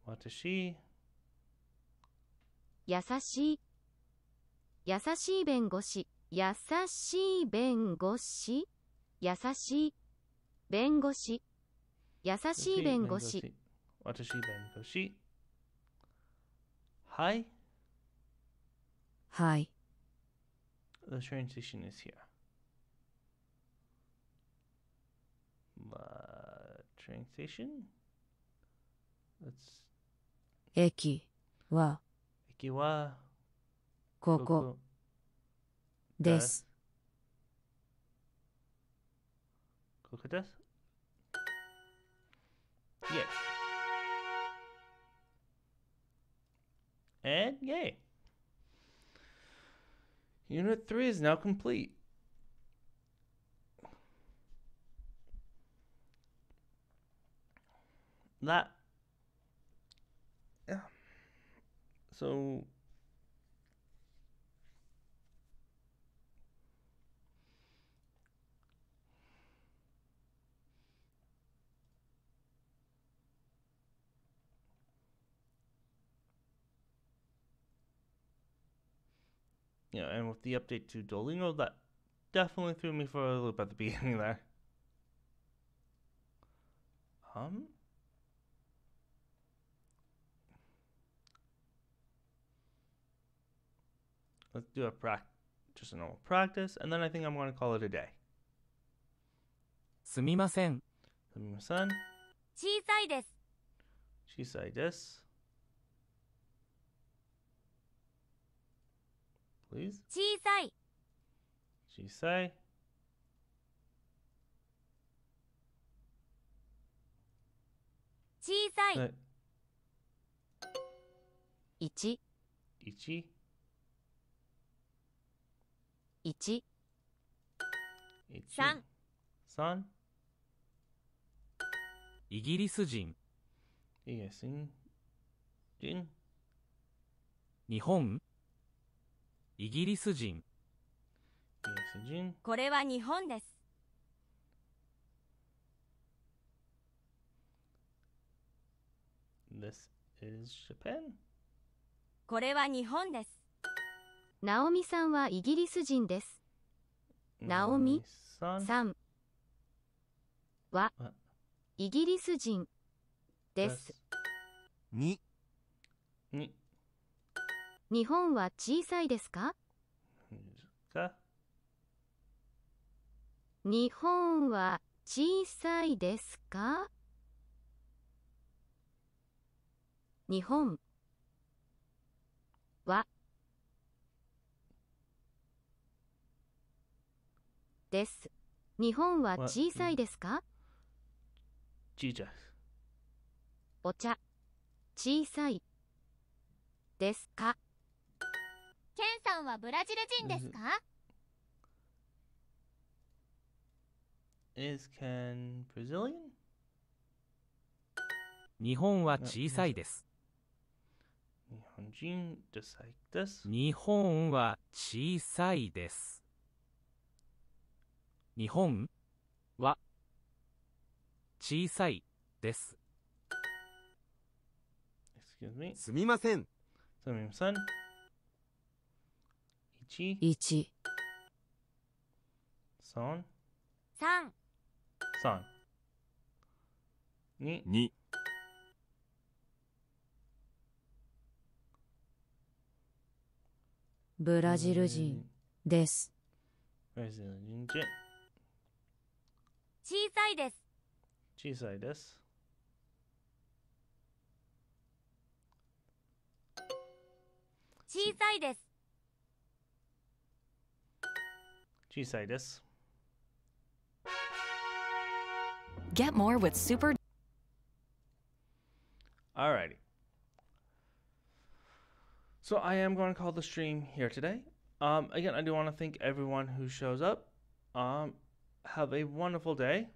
私。優しい。優しい弁護士。優しい弁護士。優しい弁護士。優しい弁護士。私弁護士。Hi. Hi. The transition is here. Uh, transition? Let's. 駅は駅はここです。ここです Yes. And yay. Unit 3 is now complete. That. Yeah. So you know, and with the update to Duolingo, that definitely threw me for a loop at the [LAUGHS] beginning there. Um. Let's do a prac, just a normal practice, and then I think I'm going to call it a day. すみません。すみません。小さいです。小さいです。please? 小さい。小さい。小さい。一。一。一。三。三。イギリス人。イギリス人。日本。イギリス人イギリス人これは日本です。これは日本です。ナオミさんはイギリス人です。ナオミさんはイギリス人です。2日本は小さいですか日本は小さいですか日本はです。日本は小さいですか小さい。お茶、小さいですかケンさんはブラジル人ですか Is Ken Brazilian? 日本は小さいです。日本人です。日本は小さいです。日本は小さいです。すみません。すみません。1ブラジル人です。ブラジル人小さいです。小さいです。小さいです。You say this. Get more with Super. Alrighty. So I am going to call the stream here today. Um, again, I do want to thank everyone who shows up. Um, have a wonderful day.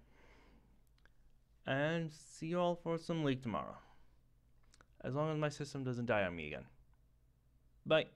And see you all for some league tomorrow. As long as my system doesn't die on me again. Bye.